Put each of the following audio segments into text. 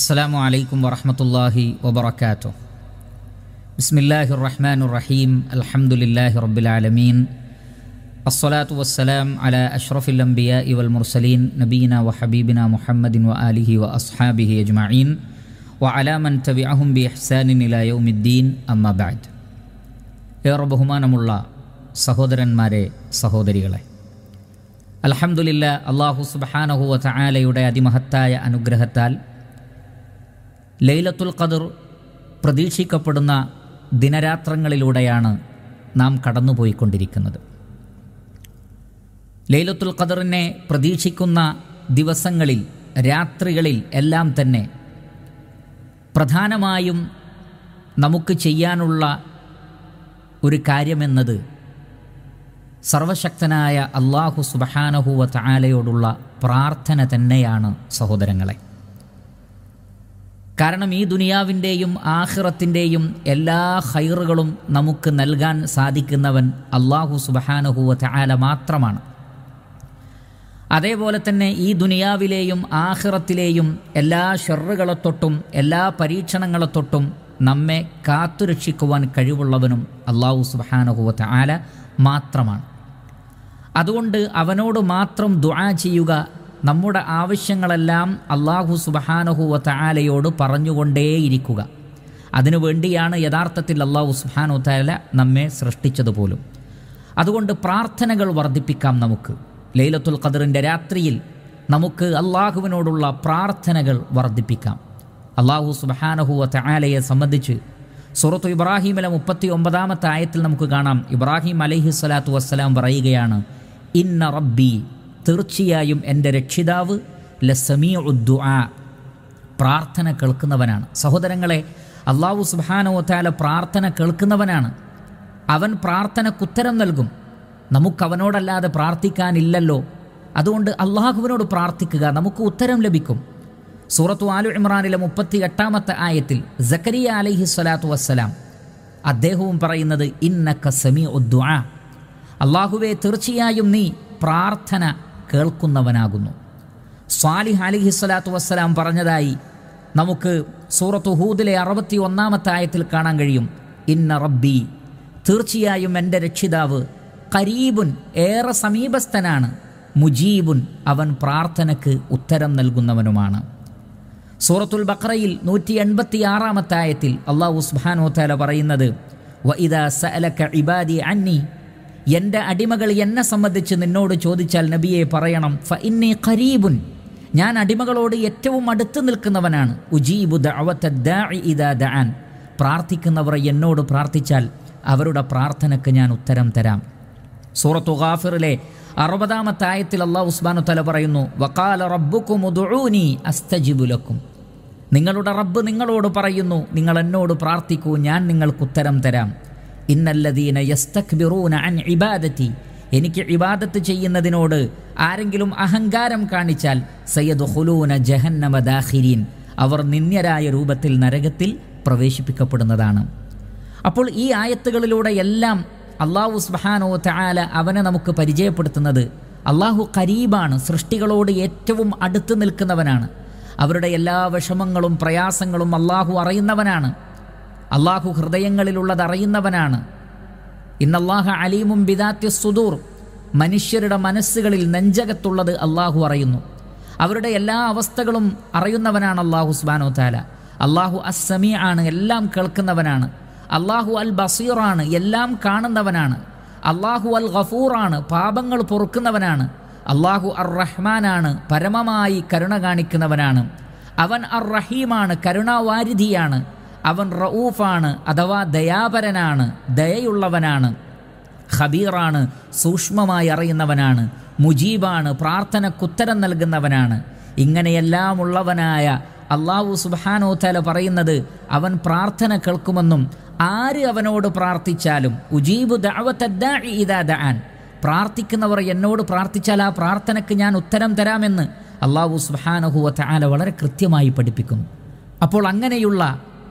السلام عليكم ورحمة الله وبركاته بسم الله الرحمن الرحيم الحمد لله رب العالمين الصلاة والسلام على أشرف الأنبياء والمرسلين نبينا وحبيبنا محمد وآله وأصحابه أجمعين وعلى من تبعهم بإحسان إلى يوم الدين أما بعد يا رب الله ماري ഏറെ الله സഹോദരന്മാരെ സഹോദരികളെ അലഹമുല്ല അള്ളാഹു സുബഹാനഹുവ ചായാലയുടെ അതിമഹത്തായ അനുഗ്രഹത്താൽ ലൈലത്തുൽ ഖദർ പ്രതീക്ഷിക്കപ്പെടുന്ന ദിനരാത്രങ്ങളിലൂടെയാണ് നാം കടന്നുപോയിക്കൊണ്ടിരിക്കുന്നത് ലൈലത്തുൽ ഖദറിനെ പ്രതീക്ഷിക്കുന്ന ദിവസങ്ങളിൽ രാത്രികളിൽ എല്ലാം തന്നെ പ്രധാനമായും നമുക്ക് ചെയ്യാനുള്ള ഒരു കാര്യമെന്നത് സർവശക്തനായ അള്ളാഹു സുബഹാനഹുവ ചായാലയോടുള്ള പ്രാർത്ഥന തന്നെയാണ് സഹോദരങ്ങളെ കാരണം ഈ ദുനിയാവിൻ്റെയും ആഹിറത്തിൻ്റെയും എല്ലാ ഹൈറുകളും നമുക്ക് നൽകാൻ സാധിക്കുന്നവൻ അള്ളാഹു സുബഹാനഹുവ ചാല മാത്രമാണ് അതേപോലെ തന്നെ ഈ ദുനിയാവിലെയും ആഹിറത്തിലെയും എല്ലാ ഷെറുകളെത്തൊട്ടും തൊട്ടും എല്ലാ പരീക്ഷണങ്ങളെ തൊട്ടും നമ്മെ കാത്തുരക്ഷിക്കുവാൻ കഴിവുള്ളവനും അള്ളാഹു സുബഹാനഹുവ ചായാല മാത്രമാണ് അതുകൊണ്ട് അവനോട് മാത്രം ദുആ ചെയ്യുക നമ്മുടെ ആവശ്യങ്ങളെല്ലാം അള്ളാഹു സുബഹാനഹുവ താലയോട് പറഞ്ഞുകൊണ്ടേയിരിക്കുക അതിനു വേണ്ടിയാണ് യഥാർത്ഥത്തിൽ അള്ളാഹു സുബാനു താല നമ്മെ സൃഷ്ടിച്ചതുപോലും പോലും അതുകൊണ്ട് പ്രാർത്ഥനകൾ വർദ്ധിപ്പിക്കാം നമുക്ക് ലൈലത്തുൽ ഖദറിൻ്റെ രാത്രിയിൽ നമുക്ക് അള്ളാഹുവിനോടുള്ള പ്രാർത്ഥനകൾ വർദ്ധിപ്പിക്കാം അള്ളാഹു സുബഹാനഹുവ താലയെ സംബന്ധിച്ച് സുറത്ത് ഇബ്രാഹിമിലെ മുപ്പത്തി ഒമ്പതാമത്തെ ആയത്തിൽ നമുക്ക് കാണാം ഇബ്രാഹിം അലഹി സ്വലാത്തു വസ്സലാം പറയുകയാണ് ഇന്ന റബ്ബി തീർച്ചയായും എൻ്റെ രക്ഷിതാവ് ലസമീ ഉദ്ദുആ പ്രാർത്ഥന കേൾക്കുന്നവനാണ് സഹോദരങ്ങളെ അള്ളാഹു സുബാനോത്താല പ്രാർത്ഥന കേൾക്കുന്നവനാണ് അവൻ പ്രാർത്ഥനക്കുത്തരം നൽകും നമുക്കവനോടല്ലാതെ പ്രാർത്ഥിക്കാനില്ലല്ലോ അതുകൊണ്ട് അള്ളാഹുവിനോട് പ്രാർത്ഥിക്കുക നമുക്ക് ഉത്തരം ലഭിക്കും സൂറത്തു ആലു ഇമ്രാനിലെ മുപ്പത്തി എട്ടാമത്തെ ആയത്തിൽ ജക്കരിയ അലഹി സ്വലാത്തു വസ്സലാം അദ്ദേഹവും പറയുന്നത് ഇന്നക്ക സമി ഉദ്വാ അള്ളാഹുവെ തീർച്ചയായും നീ പ്രാർത്ഥന കേൾക്കുന്നവനാകുന്നു സ്വാലിഹ് അലിഹി സ്വലാത്തു വസ്സലാം പറഞ്ഞതായി നമുക്ക് സൂറത്ത് ഹൂദിലെ അറുപത്തി ഒന്നാമത്തെ ആയത്തിൽ കാണാൻ കഴിയും ഇന്ന റബ്ബി തീർച്ചയായും എൻ്റെ രക്ഷിതാവ് കരീബുൻ ഏറെ സമീപസ്ഥനാണ് മുജീബുൻ അവൻ പ്രാർത്ഥനയ്ക്ക് ഉത്തരം നൽകുന്നവനുമാണ് സൂറത്തുൽ ബക്രയിൽ നൂറ്റി എൺപത്തി ആറാമത്തെ ആയത്തിൽ അള്ളാഹു സുബാനോത്താല പറയുന്നത് വ സഅലക ഇബാദി അന്നി എൻ്റെ അടിമകൾ എന്നെ സംബന്ധിച്ച് നിന്നോട് ചോദിച്ചാൽ നബിയെ പറയണം ഫ ഇന്നെ ഖരീബുൻ ഞാൻ അടിമകളോട് ഏറ്റവും അടുത്ത് നിൽക്കുന്നവനാണ് ഉജീബു ദാൻ പ്രാർത്ഥിക്കുന്നവർ എന്നോട് പ്രാർത്ഥിച്ചാൽ അവരുടെ പ്രാർത്ഥനയ്ക്ക് ഞാൻ ഉത്തരം തരാം സൂറത്തു ഗാഫിറിലെ അറുപതാമത്തെ ആയത്തിൽ അള്ളാഹ് ഉസ്മാനു തല പറയുന്നു വക്കാല റബ്ബുക്കും അസ്തജിബുലക്കും നിങ്ങളുടെ റബ്ബ് നിങ്ങളോട് പറയുന്നു നിങ്ങൾ എന്നോട് പ്രാർത്ഥിക്കൂ ഞാൻ നിങ്ങൾക്ക് ഉത്തരം തരാം ഇന്നല്ലദീന യസ്തക്ബിറൂന അൻ ഇബാദത്തി എനിക്ക് ഇബാദത്ത് ചെയ്യുന്നതിനോട് ആരെങ്കിലും അഹങ്കാരം കാണിച്ചാൽ സയ്യദ് ഹുലൂന ജഹന്നമ അവർ നിന്ദ്യരായ രൂപത്തിൽ നരകത്തിൽ പ്രവേശിപ്പിക്കപ്പെടുന്നതാണ് അപ്പോൾ ഈ ആയത്തുകളിലൂടെ എല്ലാം അള്ളാഹു സ്ബഹാനോ താല അവനെ നമുക്ക് പരിചയപ്പെടുത്തുന്നത് അള്ളാഹു കരീബാണ് സൃഷ്ടികളോട് ഏറ്റവും അടുത്ത് നിൽക്കുന്നവനാണ് അവരുടെ എല്ലാ വിഷമങ്ങളും പ്രയാസങ്ങളും അള്ളാഹു അറിയുന്നവനാണ് അള്ളാഹു ഹൃദയങ്ങളിലുള്ളത് അറിയുന്നവനാണ് ഇന്നല്ലാഹ അലീമും ബിദാത്യ സുദൂർ മനുഷ്യരുടെ മനസ്സുകളിൽ നെഞ്ചകത്തുള്ളത് അള്ളാഹു അറിയുന്നു അവരുടെ എല്ലാ അവസ്ഥകളും അറിയുന്നവനാണ് അള്ളാഹു സുബാനോ താല അള്ളാഹു അസ്സമി ആണ് എല്ലാം കേൾക്കുന്നവനാണ് അള്ളാഹു അൽ ബസീറാണ് എല്ലാം കാണുന്നവനാണ് അള്ളാഹു അൽ ഗഫൂറാണ് പാപങ്ങൾ പൊറുക്കുന്നവനാണ് അള്ളാഹു അർ റഹ്മാനാണ് പരമമായി കരുണ കാണിക്കുന്നവനാണ് അവൻ അർ റഹീമാണ് കരുണാവാരിധിയാണ് അവൻ റഊഫാണ് അഥവാ ദയാപരനാണ് ദയയുള്ളവനാണ് ഖബീറാണ് സൂക്ഷ്മമായി അറിയുന്നവനാണ് മുജീബാണ് പ്രാർത്ഥനക്കുത്തരം നൽകുന്നവനാണ് ഇങ്ങനെയെല്ലാം ഉള്ളവനായ അള്ളാഹു സുബാനോത്തല പറയുന്നത് അവൻ പ്രാർത്ഥന കേൾക്കുമെന്നും ആര് അവനോട് പ്രാർത്ഥിച്ചാലും ഉജീബു ദാൻ പ്രാർത്ഥിക്കുന്നവർ എന്നോട് പ്രാർത്ഥിച്ചാൽ ആ പ്രാർത്ഥനയ്ക്ക് ഞാൻ ഉത്തരം തരാമെന്ന് അള്ളാഹു സുബാനഹുവ താല വളരെ കൃത്യമായി പഠിപ്പിക്കുന്നു അപ്പോൾ അങ്ങനെയുള്ള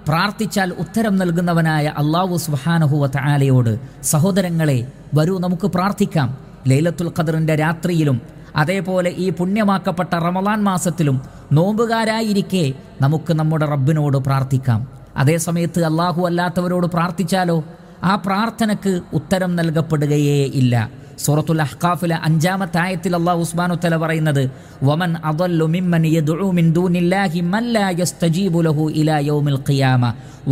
പ്രാർത്ഥിച്ചാൽ ഉത്തരം നൽകുന്നവനായ അള്ളാഹു സുഹാനഹുവ ആലയോട് സഹോദരങ്ങളെ വരൂ നമുക്ക് പ്രാർത്ഥിക്കാം ലൈലത്തുൽ ഖദറിൻ്റെ രാത്രിയിലും അതേപോലെ ഈ പുണ്യമാക്കപ്പെട്ട റമലാൻ മാസത്തിലും നോമ്പുകാരായിരിക്കെ നമുക്ക് നമ്മുടെ റബ്ബിനോട് പ്രാർത്ഥിക്കാം അതേസമയത്ത് അള്ളാഹു അല്ലാത്തവരോട് പ്രാർത്ഥിച്ചാലോ ആ പ്രാർത്ഥനക്ക് ഉത്തരം നൽകപ്പെടുകയേ ഇല്ല സൂറത്തുൽ അഹ്കാഫിലെ അഞ്ചാമത്തെ ആയത്തിൽ അള്ളാഹു ഉസ്മാനു തല പറയുന്നത് വമൻ അദല്ലു മിമ്മൻ യദ്ഉ മിൻ ദൂനില്ലാഹി മൻ ലാ യസ്തജീബു ലഹു ഇലാ യൗമിൽ ഖിയാമ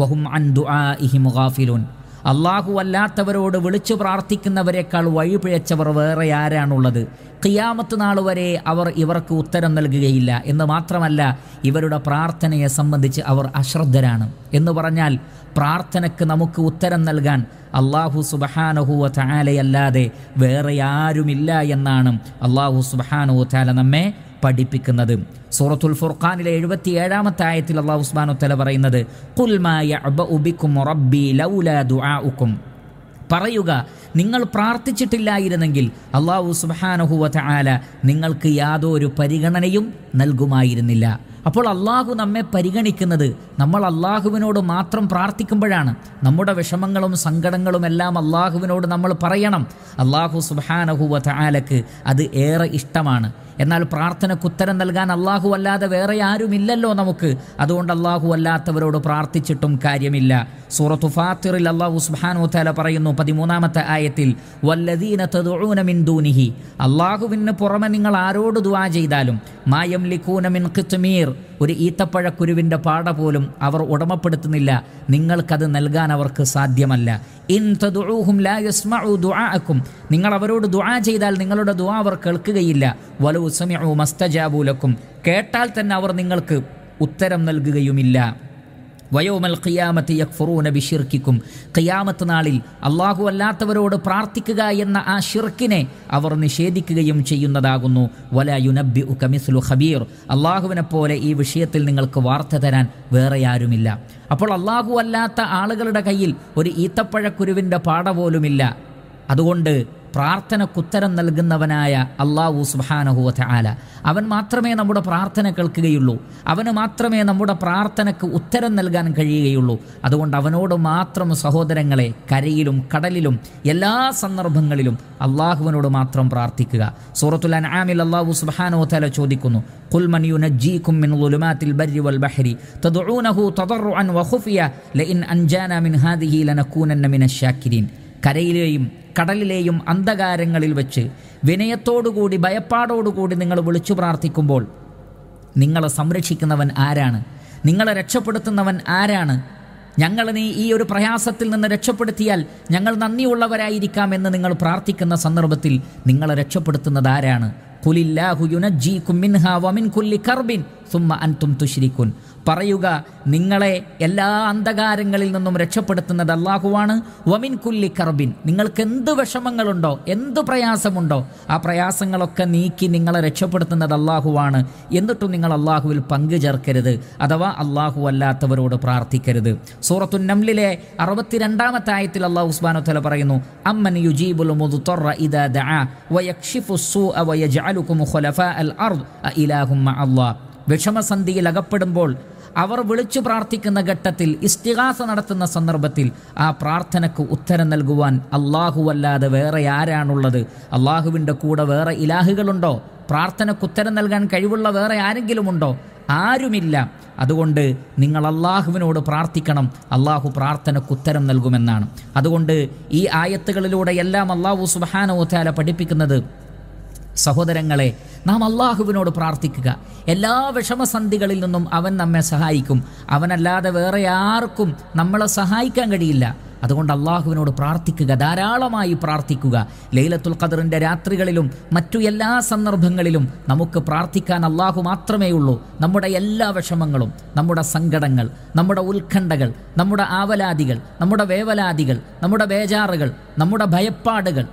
വഹും അൻ ദുആഇഹി ഗാഫിലൂൻ അള്ളാഹു അല്ലാത്തവരോട് വിളിച്ചു പ്രാർത്ഥിക്കുന്നവരെക്കാൾ വഴിപിഴച്ചവർ വേറെ ആരാണുള്ളത് കിയാമത്ത് നാൾ വരെ അവർ ഇവർക്ക് ഉത്തരം നൽകുകയില്ല എന്ന് മാത്രമല്ല ഇവരുടെ പ്രാർത്ഥനയെ സംബന്ധിച്ച് അവർ അശ്രദ്ധരാണ് എന്ന് പറഞ്ഞാൽ പ്രാർത്ഥനയ്ക്ക് നമുക്ക് ഉത്തരം നൽകാൻ അള്ളാഹു സുബഹാനഹുവ ചാലയല്ലാതെ വേറെ ആരുമില്ല എന്നാണ് അള്ളാഹു സുബഹാനഹു ചാല നമ്മെ പഠിപ്പിക്കുന്നത് സൂറത്തുൽ ഫുർഖാനിലെ എഴുപത്തി ഏഴാമത്തെ ആയത്തിൽ അള്ളാഹു ഉസ്മാനു തല പറയുന്നത് പറയുക നിങ്ങൾ പ്രാർത്ഥിച്ചിട്ടില്ലായിരുന്നെങ്കിൽ അള്ളാഹു സുബാനഹുവത ആല നിങ്ങൾക്ക് യാതൊരു പരിഗണനയും നൽകുമായിരുന്നില്ല അപ്പോൾ അള്ളാഹു നമ്മെ പരിഗണിക്കുന്നത് നമ്മൾ അള്ളാഹുവിനോട് മാത്രം പ്രാർത്ഥിക്കുമ്പോഴാണ് നമ്മുടെ വിഷമങ്ങളും സങ്കടങ്ങളും എല്ലാം അള്ളാഹുവിനോട് നമ്മൾ പറയണം അള്ളാഹു സുബാനഹുവ താലക്ക് അത് ഏറെ ഇഷ്ടമാണ് എന്നാൽ പ്രാർത്ഥനയ്ക്ക് ഉത്തരം നൽകാൻ അള്ളാഹു അല്ലാതെ വേറെ ആരുമില്ലല്ലോ നമുക്ക് അതുകൊണ്ട് അള്ളാഹു അല്ലാത്തവരോട് പ്രാർത്ഥിച്ചിട്ടും കാര്യമില്ല സൂറത്തു ഫാത്തിറിൽ അള്ളാഹു സുബാനു താല പറയുന്നു പതിമൂന്നാമത്തെ ആയത്തിൽ വല്ലദീന ദൂനിഹി അള്ളാഹുവിന് പുറമെ നിങ്ങൾ ആരോട് ദുവാ ചെയ്താലും മായം ലിഖൂനമിൻ കിത്മീർ ഒരു ഈത്തപ്പഴക്കുരുവിൻ്റെ പാട പോലും അവർ ഉടമപ്പെടുത്തുന്നില്ല നിങ്ങൾക്കത് നൽകാൻ അവർക്ക് സാധ്യമല്ല ഇൻ തദുഹും ലാ യസ്മഉ ദുആക്കും നിങ്ങൾ അവരോട് ദുആ ചെയ്താൽ നിങ്ങളുടെ ദുആ അവർ കേൾക്കുകയില്ല വലൗ സമിഉ മസ്തജാബൂലക്കും കേട്ടാൽ തന്നെ അവർ നിങ്ങൾക്ക് ഉത്തരം നൽകുകയുമില്ല വയോമൽ ഖിയാമത്ത് യക്ഫുറൂന ഷിർക്കിക്കും ഖിയാമത്ത് നാളിൽ അള്ളാഹു അല്ലാത്തവരോട് പ്രാർത്ഥിക്കുക എന്ന ആ ഷിർക്കിനെ അവർ നിഷേധിക്കുകയും ചെയ്യുന്നതാകുന്നു വല യുനബി ഉക്കമിസ്ലു ഖബീർ അള്ളാഹുവിനെ പോലെ ഈ വിഷയത്തിൽ നിങ്ങൾക്ക് വാർത്ത തരാൻ വേറെ ആരുമില്ല അപ്പോൾ അള്ളാഹു അല്ലാത്ത ആളുകളുടെ കയ്യിൽ ഒരു ഈത്തപ്പഴക്കുരുവിൻ്റെ പാട പോലുമില്ല അതുകൊണ്ട് പ്രാർത്ഥനക്കുത്തരം നൽകുന്നവനായ അള്ളാഹു സുബാനഹുവത്തെ ആല അവൻ മാത്രമേ നമ്മുടെ പ്രാർത്ഥന കേൾക്കുകയുള്ളൂ അവന് മാത്രമേ നമ്മുടെ പ്രാർത്ഥനക്ക് ഉത്തരം നൽകാൻ കഴിയുകയുള്ളൂ അതുകൊണ്ട് അവനോട് മാത്രം സഹോദരങ്ങളെ കരയിലും കടലിലും എല്ലാ സന്ദർഭങ്ങളിലും അള്ളാഹുവിനോട് മാത്രം പ്രാർത്ഥിക്കുക സൂറത്തുൽ അൻആമിൽ അള്ളാഹു സുബ്ഹാനഹു തആല ചോദിക്കുന്നു ഖുൽ മൻ ബർരി വൽ ബഹ്രി മിൻ ഹാദിഹി കരയിലെയും കടലിലെയും അന്ധകാരങ്ങളിൽ വെച്ച് വിനയത്തോടുകൂടി ഭയപ്പാടോടുകൂടി നിങ്ങൾ വിളിച്ചു പ്രാർത്ഥിക്കുമ്പോൾ നിങ്ങളെ സംരക്ഷിക്കുന്നവൻ ആരാണ് നിങ്ങളെ രക്ഷപ്പെടുത്തുന്നവൻ ആരാണ് ഞങ്ങൾ നീ ഈ ഒരു പ്രയാസത്തിൽ നിന്ന് രക്ഷപ്പെടുത്തിയാൽ ഞങ്ങൾ നന്ദിയുള്ളവരായിരിക്കാം എന്ന് നിങ്ങൾ പ്രാർത്ഥിക്കുന്ന സന്ദർഭത്തിൽ നിങ്ങളെ രക്ഷപ്പെടുത്തുന്നത് ആരാണ് കുലില്ലാഹു യുനജ്ജീക്കും മിൻഹ വമിൻ കുല്ലി കർബിൻ സുമ്മ അൻതും തുശ്രിക്കുൻ പറയുക നിങ്ങളെ എല്ലാ അന്ധകാരങ്ങളിൽ നിന്നും രക്ഷപ്പെടുത്തുന്നത് അള്ളാഹുവാണ് വമിൻ കുല്ലി കറബിൻ നിങ്ങൾക്ക് എന്ത് വിഷമങ്ങളുണ്ടോ എന്ത് പ്രയാസമുണ്ടോ ആ പ്രയാസങ്ങളൊക്കെ നീക്കി നിങ്ങളെ രക്ഷപ്പെടുത്തുന്നത് അള്ളാഹുവാണ് എന്നിട്ടും നിങ്ങൾ അള്ളാഹുവിൽ പങ്കു ചേർക്കരുത് അഥവാ അള്ളാഹു അല്ലാത്തവരോട് പ്രാർത്ഥിക്കരുത് സൂറത്തു നംലിലെ അറുപത്തിരണ്ടാമത്തെ ആയത്തിൽ അള്ളാഹു തല പറയുന്നു അമ്മൻ യുജീബുൽ വിഷമസന്ധിയിൽ അകപ്പെടുമ്പോൾ അവർ വിളിച്ചു പ്രാർത്ഥിക്കുന്ന ഘട്ടത്തിൽ ഇസ്തിഹാസ നടത്തുന്ന സന്ദർഭത്തിൽ ആ പ്രാർത്ഥനക്ക് ഉത്തരം നൽകുവാൻ അള്ളാഹു അല്ലാതെ വേറെ ആരാണുള്ളത് അള്ളാഹുവിൻ്റെ കൂടെ വേറെ ഇലാഹുകളുണ്ടോ പ്രാർത്ഥനയ്ക്ക് ഉത്തരം നൽകാൻ കഴിവുള്ള വേറെ ആരെങ്കിലുമുണ്ടോ ആരുമില്ല അതുകൊണ്ട് നിങ്ങൾ അള്ളാഹുവിനോട് പ്രാർത്ഥിക്കണം അള്ളാഹു പ്രാർത്ഥനയ്ക്ക് ഉത്തരം നൽകുമെന്നാണ് അതുകൊണ്ട് ഈ ആയത്തുകളിലൂടെ എല്ലാം അള്ളാഹു സുബാനോത്താല പഠിപ്പിക്കുന്നത് സഹോദരങ്ങളെ നാം അള്ളാഹുവിനോട് പ്രാർത്ഥിക്കുക എല്ലാ വിഷമസന്ധികളിൽ നിന്നും അവൻ നമ്മെ സഹായിക്കും അവനല്ലാതെ വേറെ ആർക്കും നമ്മളെ സഹായിക്കാൻ കഴിയില്ല അതുകൊണ്ട് അള്ളാഹുവിനോട് പ്രാർത്ഥിക്കുക ധാരാളമായി പ്രാർത്ഥിക്കുക ലൈലത്തുൽ ഖദറിൻ്റെ രാത്രികളിലും മറ്റു എല്ലാ സന്ദർഭങ്ങളിലും നമുക്ക് പ്രാർത്ഥിക്കാൻ അള്ളാഹു മാത്രമേ ഉള്ളൂ നമ്മുടെ എല്ലാ വിഷമങ്ങളും നമ്മുടെ സങ്കടങ്ങൾ നമ്മുടെ ഉത്കണ്ഠകൾ നമ്മുടെ ആവലാതികൾ നമ്മുടെ വേവലാതികൾ നമ്മുടെ ബേജാറുകൾ നമ്മുടെ ഭയപ്പാടുകൾ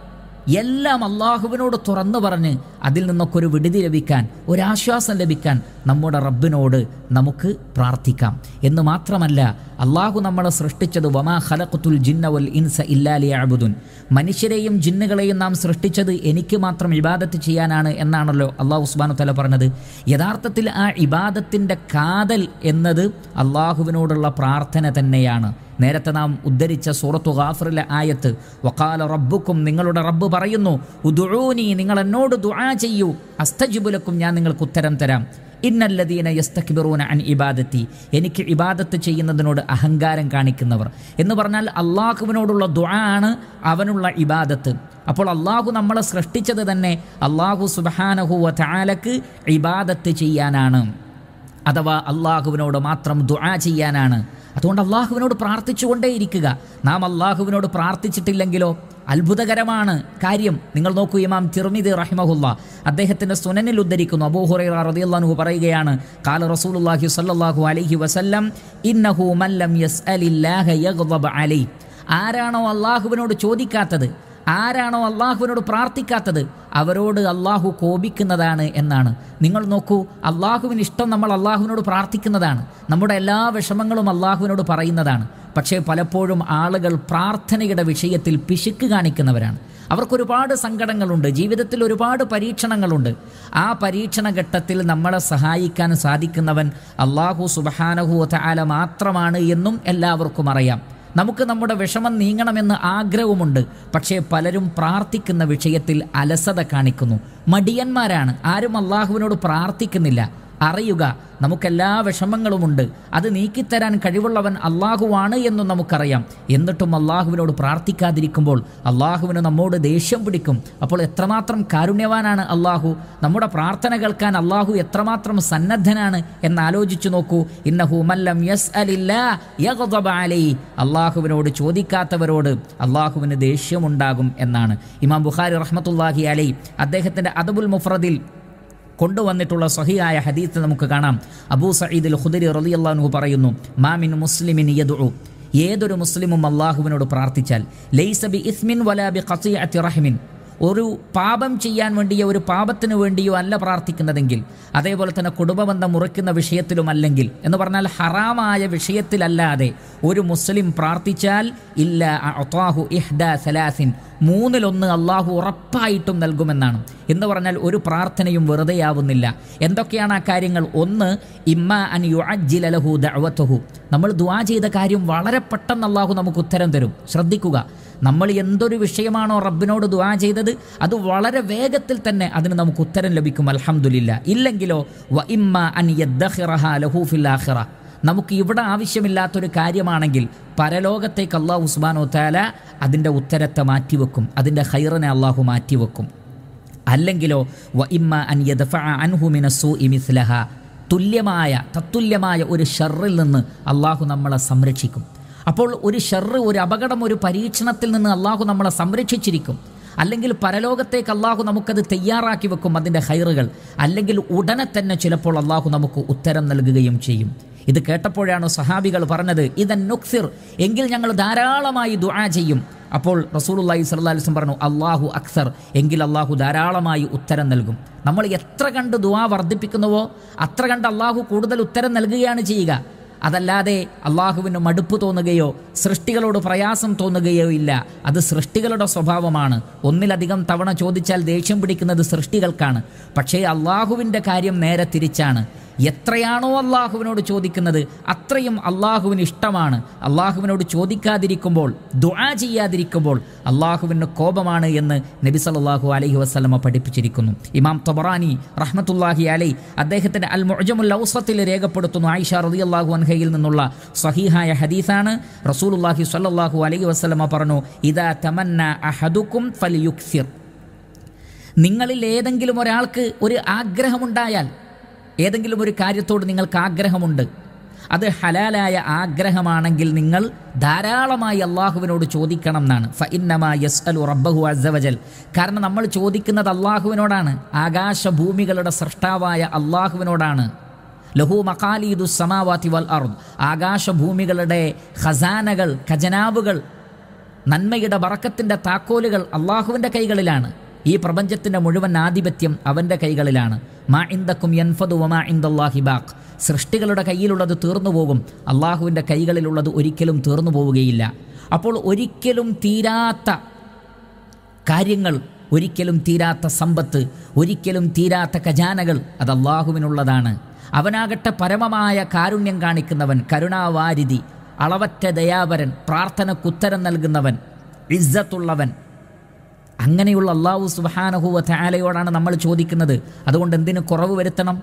എല്ലാം അള്ളാഹുവിനോട് തുറന്നു പറഞ്ഞ് അതിൽ നിന്നൊക്കെ ഒരു വിടുതി ലഭിക്കാൻ ഒരാശ്വാസം ലഭിക്കാൻ നമ്മുടെ റബ്ബിനോട് നമുക്ക് പ്രാർത്ഥിക്കാം എന്ന് മാത്രമല്ല അള്ളാഹു നമ്മളെ സൃഷ്ടിച്ചത് വമാ ഖലഖത്തുൽ ജിന്ന വൽ ഇൻസ ഇല്ലാ ലിയഅബുദുൻ മനുഷ്യരെയും ജിന്നുകളെയും നാം സൃഷ്ടിച്ചത് എനിക്ക് മാത്രം ഇബാദത്ത് ചെയ്യാനാണ് എന്നാണല്ലോ അള്ളാഹു ഉസ്മാനു തല പറഞ്ഞത് യഥാർത്ഥത്തിൽ ആ ഇബാദത്തിൻ്റെ കാതൽ എന്നത് അള്ളാഹുവിനോടുള്ള പ്രാർത്ഥന തന്നെയാണ് നേരത്തെ നാം ഉദ്ധരിച്ച സൂറത്തു ഗാഫറിലെ ആയത്ത് വക്കാല റബ്ബുക്കും നിങ്ങളുടെ റബ്ബ് പറയുന്നു ഉദുഴൂനി നിങ്ങൾ എന്നോട് ദുആ ചെയ്യൂ അസ്തജുബുലക്കും ഞാൻ നിങ്ങൾക്ക് ഉത്തരം തരാം ഇന്നല്ലദീന യസ്തക്ബിറൂന അൻ ഇബാദത്തി എനിക്ക് ഇബാദത്ത് ചെയ്യുന്നതിനോട് അഹങ്കാരം കാണിക്കുന്നവർ എന്ന് പറഞ്ഞാൽ അള്ളാഹുവിനോടുള്ള ദ്വാ ആണ് അവനുള്ള ഇബാദത്ത് അപ്പോൾ അള്ളാഹു നമ്മളെ സൃഷ്ടിച്ചത് തന്നെ അള്ളാഹു സുബാനഹു വാലക്ക് ഇബാദത്ത് ചെയ്യാനാണ് അഥവാ അള്ളാഹുവിനോട് മാത്രം ദുആ ചെയ്യാനാണ് അതുകൊണ്ട് അള്ളാഹുവിനോട് പ്രാർത്ഥിച്ചുകൊണ്ടേയിരിക്കുക നാം അള്ളാഹുവിനോട് പ്രാർത്ഥിച്ചിട്ടില്ലെങ്കിലോ അത്ഭുതകരമാണ് കാര്യം നിങ്ങൾ നോക്കൂ ഇമാം തിർമിദ് റഹിമഹുല്ല അദ്ദേഹത്തിൻ്റെ സുനനിൽ ഉദ്ധരിക്കുന്നു അബൂഹുറൈറ റതിയല്ലാഹു പറയുകയാണ് കാല റസൂലുല്ലാഹി സല്ലാഹു അലൈഹി വസല്ലം ഇന്നഹു മല്ലം യസ് അലി ആരാണോ അള്ളാഹുവിനോട് ചോദിക്കാത്തത് ആരാണോ അള്ളാഹുവിനോട് പ്രാർത്ഥിക്കാത്തത് അവരോട് അള്ളാഹു കോപിക്കുന്നതാണ് എന്നാണ് നിങ്ങൾ നോക്കൂ അള്ളാഹുവിന് ഇഷ്ടം നമ്മൾ അള്ളാഹുവിനോട് പ്രാർത്ഥിക്കുന്നതാണ് നമ്മുടെ എല്ലാ വിഷമങ്ങളും അള്ളാഹുവിനോട് പറയുന്നതാണ് പക്ഷേ പലപ്പോഴും ആളുകൾ പ്രാർത്ഥനയുടെ വിഷയത്തിൽ പിശുക്ക് കാണിക്കുന്നവരാണ് അവർക്കൊരുപാട് സങ്കടങ്ങളുണ്ട് ജീവിതത്തിൽ ഒരുപാട് പരീക്ഷണങ്ങളുണ്ട് ആ പരീക്ഷണ ഘട്ടത്തിൽ നമ്മളെ സഹായിക്കാൻ സാധിക്കുന്നവൻ അള്ളാഹു സുബഹാനഹു ആല മാത്രമാണ് എന്നും എല്ലാവർക്കും അറിയാം നമുക്ക് നമ്മുടെ വിഷമം നീങ്ങണമെന്ന് ആഗ്രഹവുമുണ്ട് പക്ഷേ പലരും പ്രാർത്ഥിക്കുന്ന വിഷയത്തിൽ അലസത കാണിക്കുന്നു മടിയന്മാരാണ് ആരും അള്ളാഹുവിനോട് പ്രാർത്ഥിക്കുന്നില്ല അറിയുക നമുക്കെല്ലാ വിഷമങ്ങളുമുണ്ട് അത് നീക്കിത്തരാൻ കഴിവുള്ളവൻ അള്ളാഹുവാണ് എന്നും നമുക്കറിയാം എന്നിട്ടും അള്ളാഹുവിനോട് പ്രാർത്ഥിക്കാതിരിക്കുമ്പോൾ അള്ളാഹുവിന് നമ്മോട് ദേഷ്യം പിടിക്കും അപ്പോൾ എത്രമാത്രം കാരുണ്യവാനാണ് അള്ളാഹു നമ്മുടെ പ്രാർത്ഥന കേൾക്കാൻ അള്ളാഹു എത്രമാത്രം സന്നദ്ധനാണ് എന്നാലോചിച്ചു നോക്കൂ ഇന്നഹു മല്ലം യസ് അലില്ലി അള്ളാഹുവിനോട് ചോദിക്കാത്തവരോട് അള്ളാഹുവിന് ദേഷ്യമുണ്ടാകും എന്നാണ് ഇമാം ബുഖാരി റഹ്മത്തുല്ലാഹി അലൈ അദ്ദേഹത്തിൻ്റെ അദബുൽ മുഫ്രദിൽ കൊണ്ടുവന്നിട്ടുള്ള സഹിയായ ഹദീത്ത് നമുക്ക് കാണാം അബൂ സയ്യിദ് ഖുദരി അള്ളാഹു പറയുന്നു മാമിൻ മുസ്ലിമിൻ യദു ഏതൊരു മുസ്ലിമും അള്ളാഹുവിനോട് പ്രാർത്ഥിച്ചാൽ ലൈസബി ഇസ്മിൻ വലാബി ഖസിഅത്തി റഹ്മിൻ ഒരു പാപം ചെയ്യാൻ വേണ്ടിയോ ഒരു പാപത്തിന് വേണ്ടിയോ അല്ല പ്രാർത്ഥിക്കുന്നതെങ്കിൽ അതേപോലെ തന്നെ കുടുംബബന്ധം മുറിക്കുന്ന വിഷയത്തിലും അല്ലെങ്കിൽ എന്ന് പറഞ്ഞാൽ ഹറാമായ വിഷയത്തിലല്ലാതെ ഒരു മുസ്ലിം പ്രാർത്ഥിച്ചാൽ ഇല്ല അത്താഹു ഇഹ്ദ സലാസിൻ മൂന്നിലൊന്ന് അള്ളാഹു ഉറപ്പായിട്ടും നൽകുമെന്നാണ് എന്ന് പറഞ്ഞാൽ ഒരു പ്രാർത്ഥനയും വെറുതെയാവുന്നില്ല എന്തൊക്കെയാണ് ആ കാര്യങ്ങൾ ഒന്ന് ഇമ്മ അൻ യുഅജിലഹു ദഅവത്തുഹു നമ്മൾ ദുആ ചെയ്ത കാര്യം വളരെ പെട്ടെന്ന് അള്ളാഹു നമുക്ക് ഉത്തരം തരും ശ്രദ്ധിക്കുക നമ്മൾ എന്തൊരു വിഷയമാണോ റബ്ബിനോട് ദുആ ചെയ്തത് അത് വളരെ വേഗത്തിൽ തന്നെ അതിന് നമുക്ക് ഉത്തരം ലഭിക്കും അലഹമില്ല ഇല്ലെങ്കിലോ വ നമുക്ക് ഇവിടെ ആവശ്യമില്ലാത്തൊരു കാര്യമാണെങ്കിൽ പരലോകത്തേക്ക് അള്ളാഹു ഉസ്മാനോ താല അതിൻ്റെ ഉത്തരത്തെ മാറ്റിവെക്കും അതിൻ്റെ ഹൈറനെ അള്ളാഹു മാറ്റിവെക്കും അല്ലെങ്കിലോ വ ഇമ്മ അൻ ഇമിസ്ലഹ തുല്യമായ തത്തുല്യമായ ഒരു ഷെറിൽ നിന്ന് അള്ളാഹു നമ്മളെ സംരക്ഷിക്കും അപ്പോൾ ഒരു ഷെറ് ഒരു അപകടം ഒരു പരീക്ഷണത്തിൽ നിന്ന് അള്ളാഹു നമ്മളെ സംരക്ഷിച്ചിരിക്കും അല്ലെങ്കിൽ പരലോകത്തേക്ക് അള്ളാഹു നമുക്കത് തയ്യാറാക്കി വെക്കും അതിൻ്റെ ഹൈറുകൾ അല്ലെങ്കിൽ ഉടനെ തന്നെ ചിലപ്പോൾ അള്ളാഹു നമുക്ക് ഉത്തരം നൽകുകയും ചെയ്യും ഇത് കേട്ടപ്പോഴാണ് സഹാബികൾ പറഞ്ഞത് ഇതൻ നുക്സിർ എങ്കിൽ ഞങ്ങൾ ധാരാളമായി ദുആ ചെയ്യും അപ്പോൾ റസൂലുല്ലാഹി സ്വല്ലാസ്ലം പറഞ്ഞു അള്ളാഹു അക്സർ എങ്കിൽ അള്ളാഹു ധാരാളമായി ഉത്തരം നൽകും നമ്മൾ എത്ര കണ്ട് ദുആ വർദ്ധിപ്പിക്കുന്നുവോ അത്ര കണ്ട് അള്ളാഹു കൂടുതൽ ഉത്തരം നൽകുകയാണ് ചെയ്യുക അതല്ലാതെ അള്ളാഹുവിന് മടുപ്പ് തോന്നുകയോ സൃഷ്ടികളോട് പ്രയാസം തോന്നുകയോ ഇല്ല അത് സൃഷ്ടികളുടെ സ്വഭാവമാണ് ഒന്നിലധികം തവണ ചോദിച്ചാൽ ദേഷ്യം പിടിക്കുന്നത് സൃഷ്ടികൾക്കാണ് പക്ഷേ അള്ളാഹുവിൻ്റെ കാര്യം നേരെ തിരിച്ചാണ് എത്രയാണോ അള്ളാഹുവിനോട് ചോദിക്കുന്നത് അത്രയും അള്ളാഹുവിന് ഇഷ്ടമാണ് അള്ളാഹുവിനോട് ചോദിക്കാതിരിക്കുമ്പോൾ ദുആ ചെയ്യാതിരിക്കുമ്പോൾ അള്ളാഹുവിന് കോപമാണ് എന്ന് നബി സല്ലാഹു അലൈഹി വസ്ലമ പഠിപ്പിച്ചിരിക്കുന്നു ഇമാം തൊബറാനി റഹ്മത്തുല്ലാഹി അലൈ അദ്ദേഹത്തിൻ്റെ അൽ മുഅജമുൽ ഔസത്തിൽ രേഖപ്പെടുത്തുന്നു ആയിഷ റതി അള്ളാഹു അൻഹയിൽ നിന്നുള്ള സഹീഹായ ഹദീസാണ് റസൂലുല്ലാഹി സല്ലല്ലാഹു അലൈഹി വസ്ലമ പറഞ്ഞു ഇതാ തമന്ന അഹദുക്കും ഫൽ യുക്സിർ നിങ്ങളിൽ ഏതെങ്കിലും ഒരാൾക്ക് ഒരു ആഗ്രഹമുണ്ടായാൽ ഏതെങ്കിലും ഒരു കാര്യത്തോട് നിങ്ങൾക്ക് ആഗ്രഹമുണ്ട് അത് ഹലാലായ ആഗ്രഹമാണെങ്കിൽ നിങ്ങൾ ധാരാളമായി അള്ളാഹുവിനോട് ചോദിക്കണം എന്നാണ് ഫഇന്നമാ യസ്അലു റബ്ബഹു അസവജൽ കാരണം നമ്മൾ ചോദിക്കുന്നത് അള്ളാഹുവിനോടാണ് ആകാശഭൂമികളുടെ സൃഷ്ടാവായ അള്ളാഹുവിനോടാണ് ലഹു മഖാലിദു സമാവാത്തി വൽ അർദ് ആകാശഭൂമികളുടെ ഖസാനകൾ ഖജനാവുകൾ നന്മയുടെ വറക്കത്തിൻ്റെ താക്കോലുകൾ അള്ളാഹുവിൻ്റെ കൈകളിലാണ് ഈ പ്രപഞ്ചത്തിൻ്റെ മുഴുവൻ ആധിപത്യം അവൻ്റെ കൈകളിലാണ് മാ ഇന്ദക്കും യൻഫദു മാ ഇന്ദല്ലാഹി ബാഖ് സൃഷ്ടികളുടെ കയ്യിലുള്ളത് തീർന്നു പോകും അള്ളാഹുവിൻ്റെ കൈകളിലുള്ളത് ഒരിക്കലും തീർന്നു പോവുകയില്ല അപ്പോൾ ഒരിക്കലും തീരാത്ത കാര്യങ്ങൾ ഒരിക്കലും തീരാത്ത സമ്പത്ത് ഒരിക്കലും തീരാത്ത ഖജാനകൾ അത് അള്ളാഹുവിനുള്ളതാണ് അവനാകട്ടെ പരമമായ കാരുണ്യം കാണിക്കുന്നവൻ കരുണാവാരിധി അളവറ്റ ദയാവരൻ പ്രാർത്ഥനക്കുത്തരം നൽകുന്നവൻ ഇസ്സത്തുള്ളവൻ അങ്ങനെയുള്ള അള്ളാഹു സുബാനഹുവ ധാലയോടാണ് നമ്മൾ ചോദിക്കുന്നത് അതുകൊണ്ട് എന്തിനു കുറവ് വരുത്തണം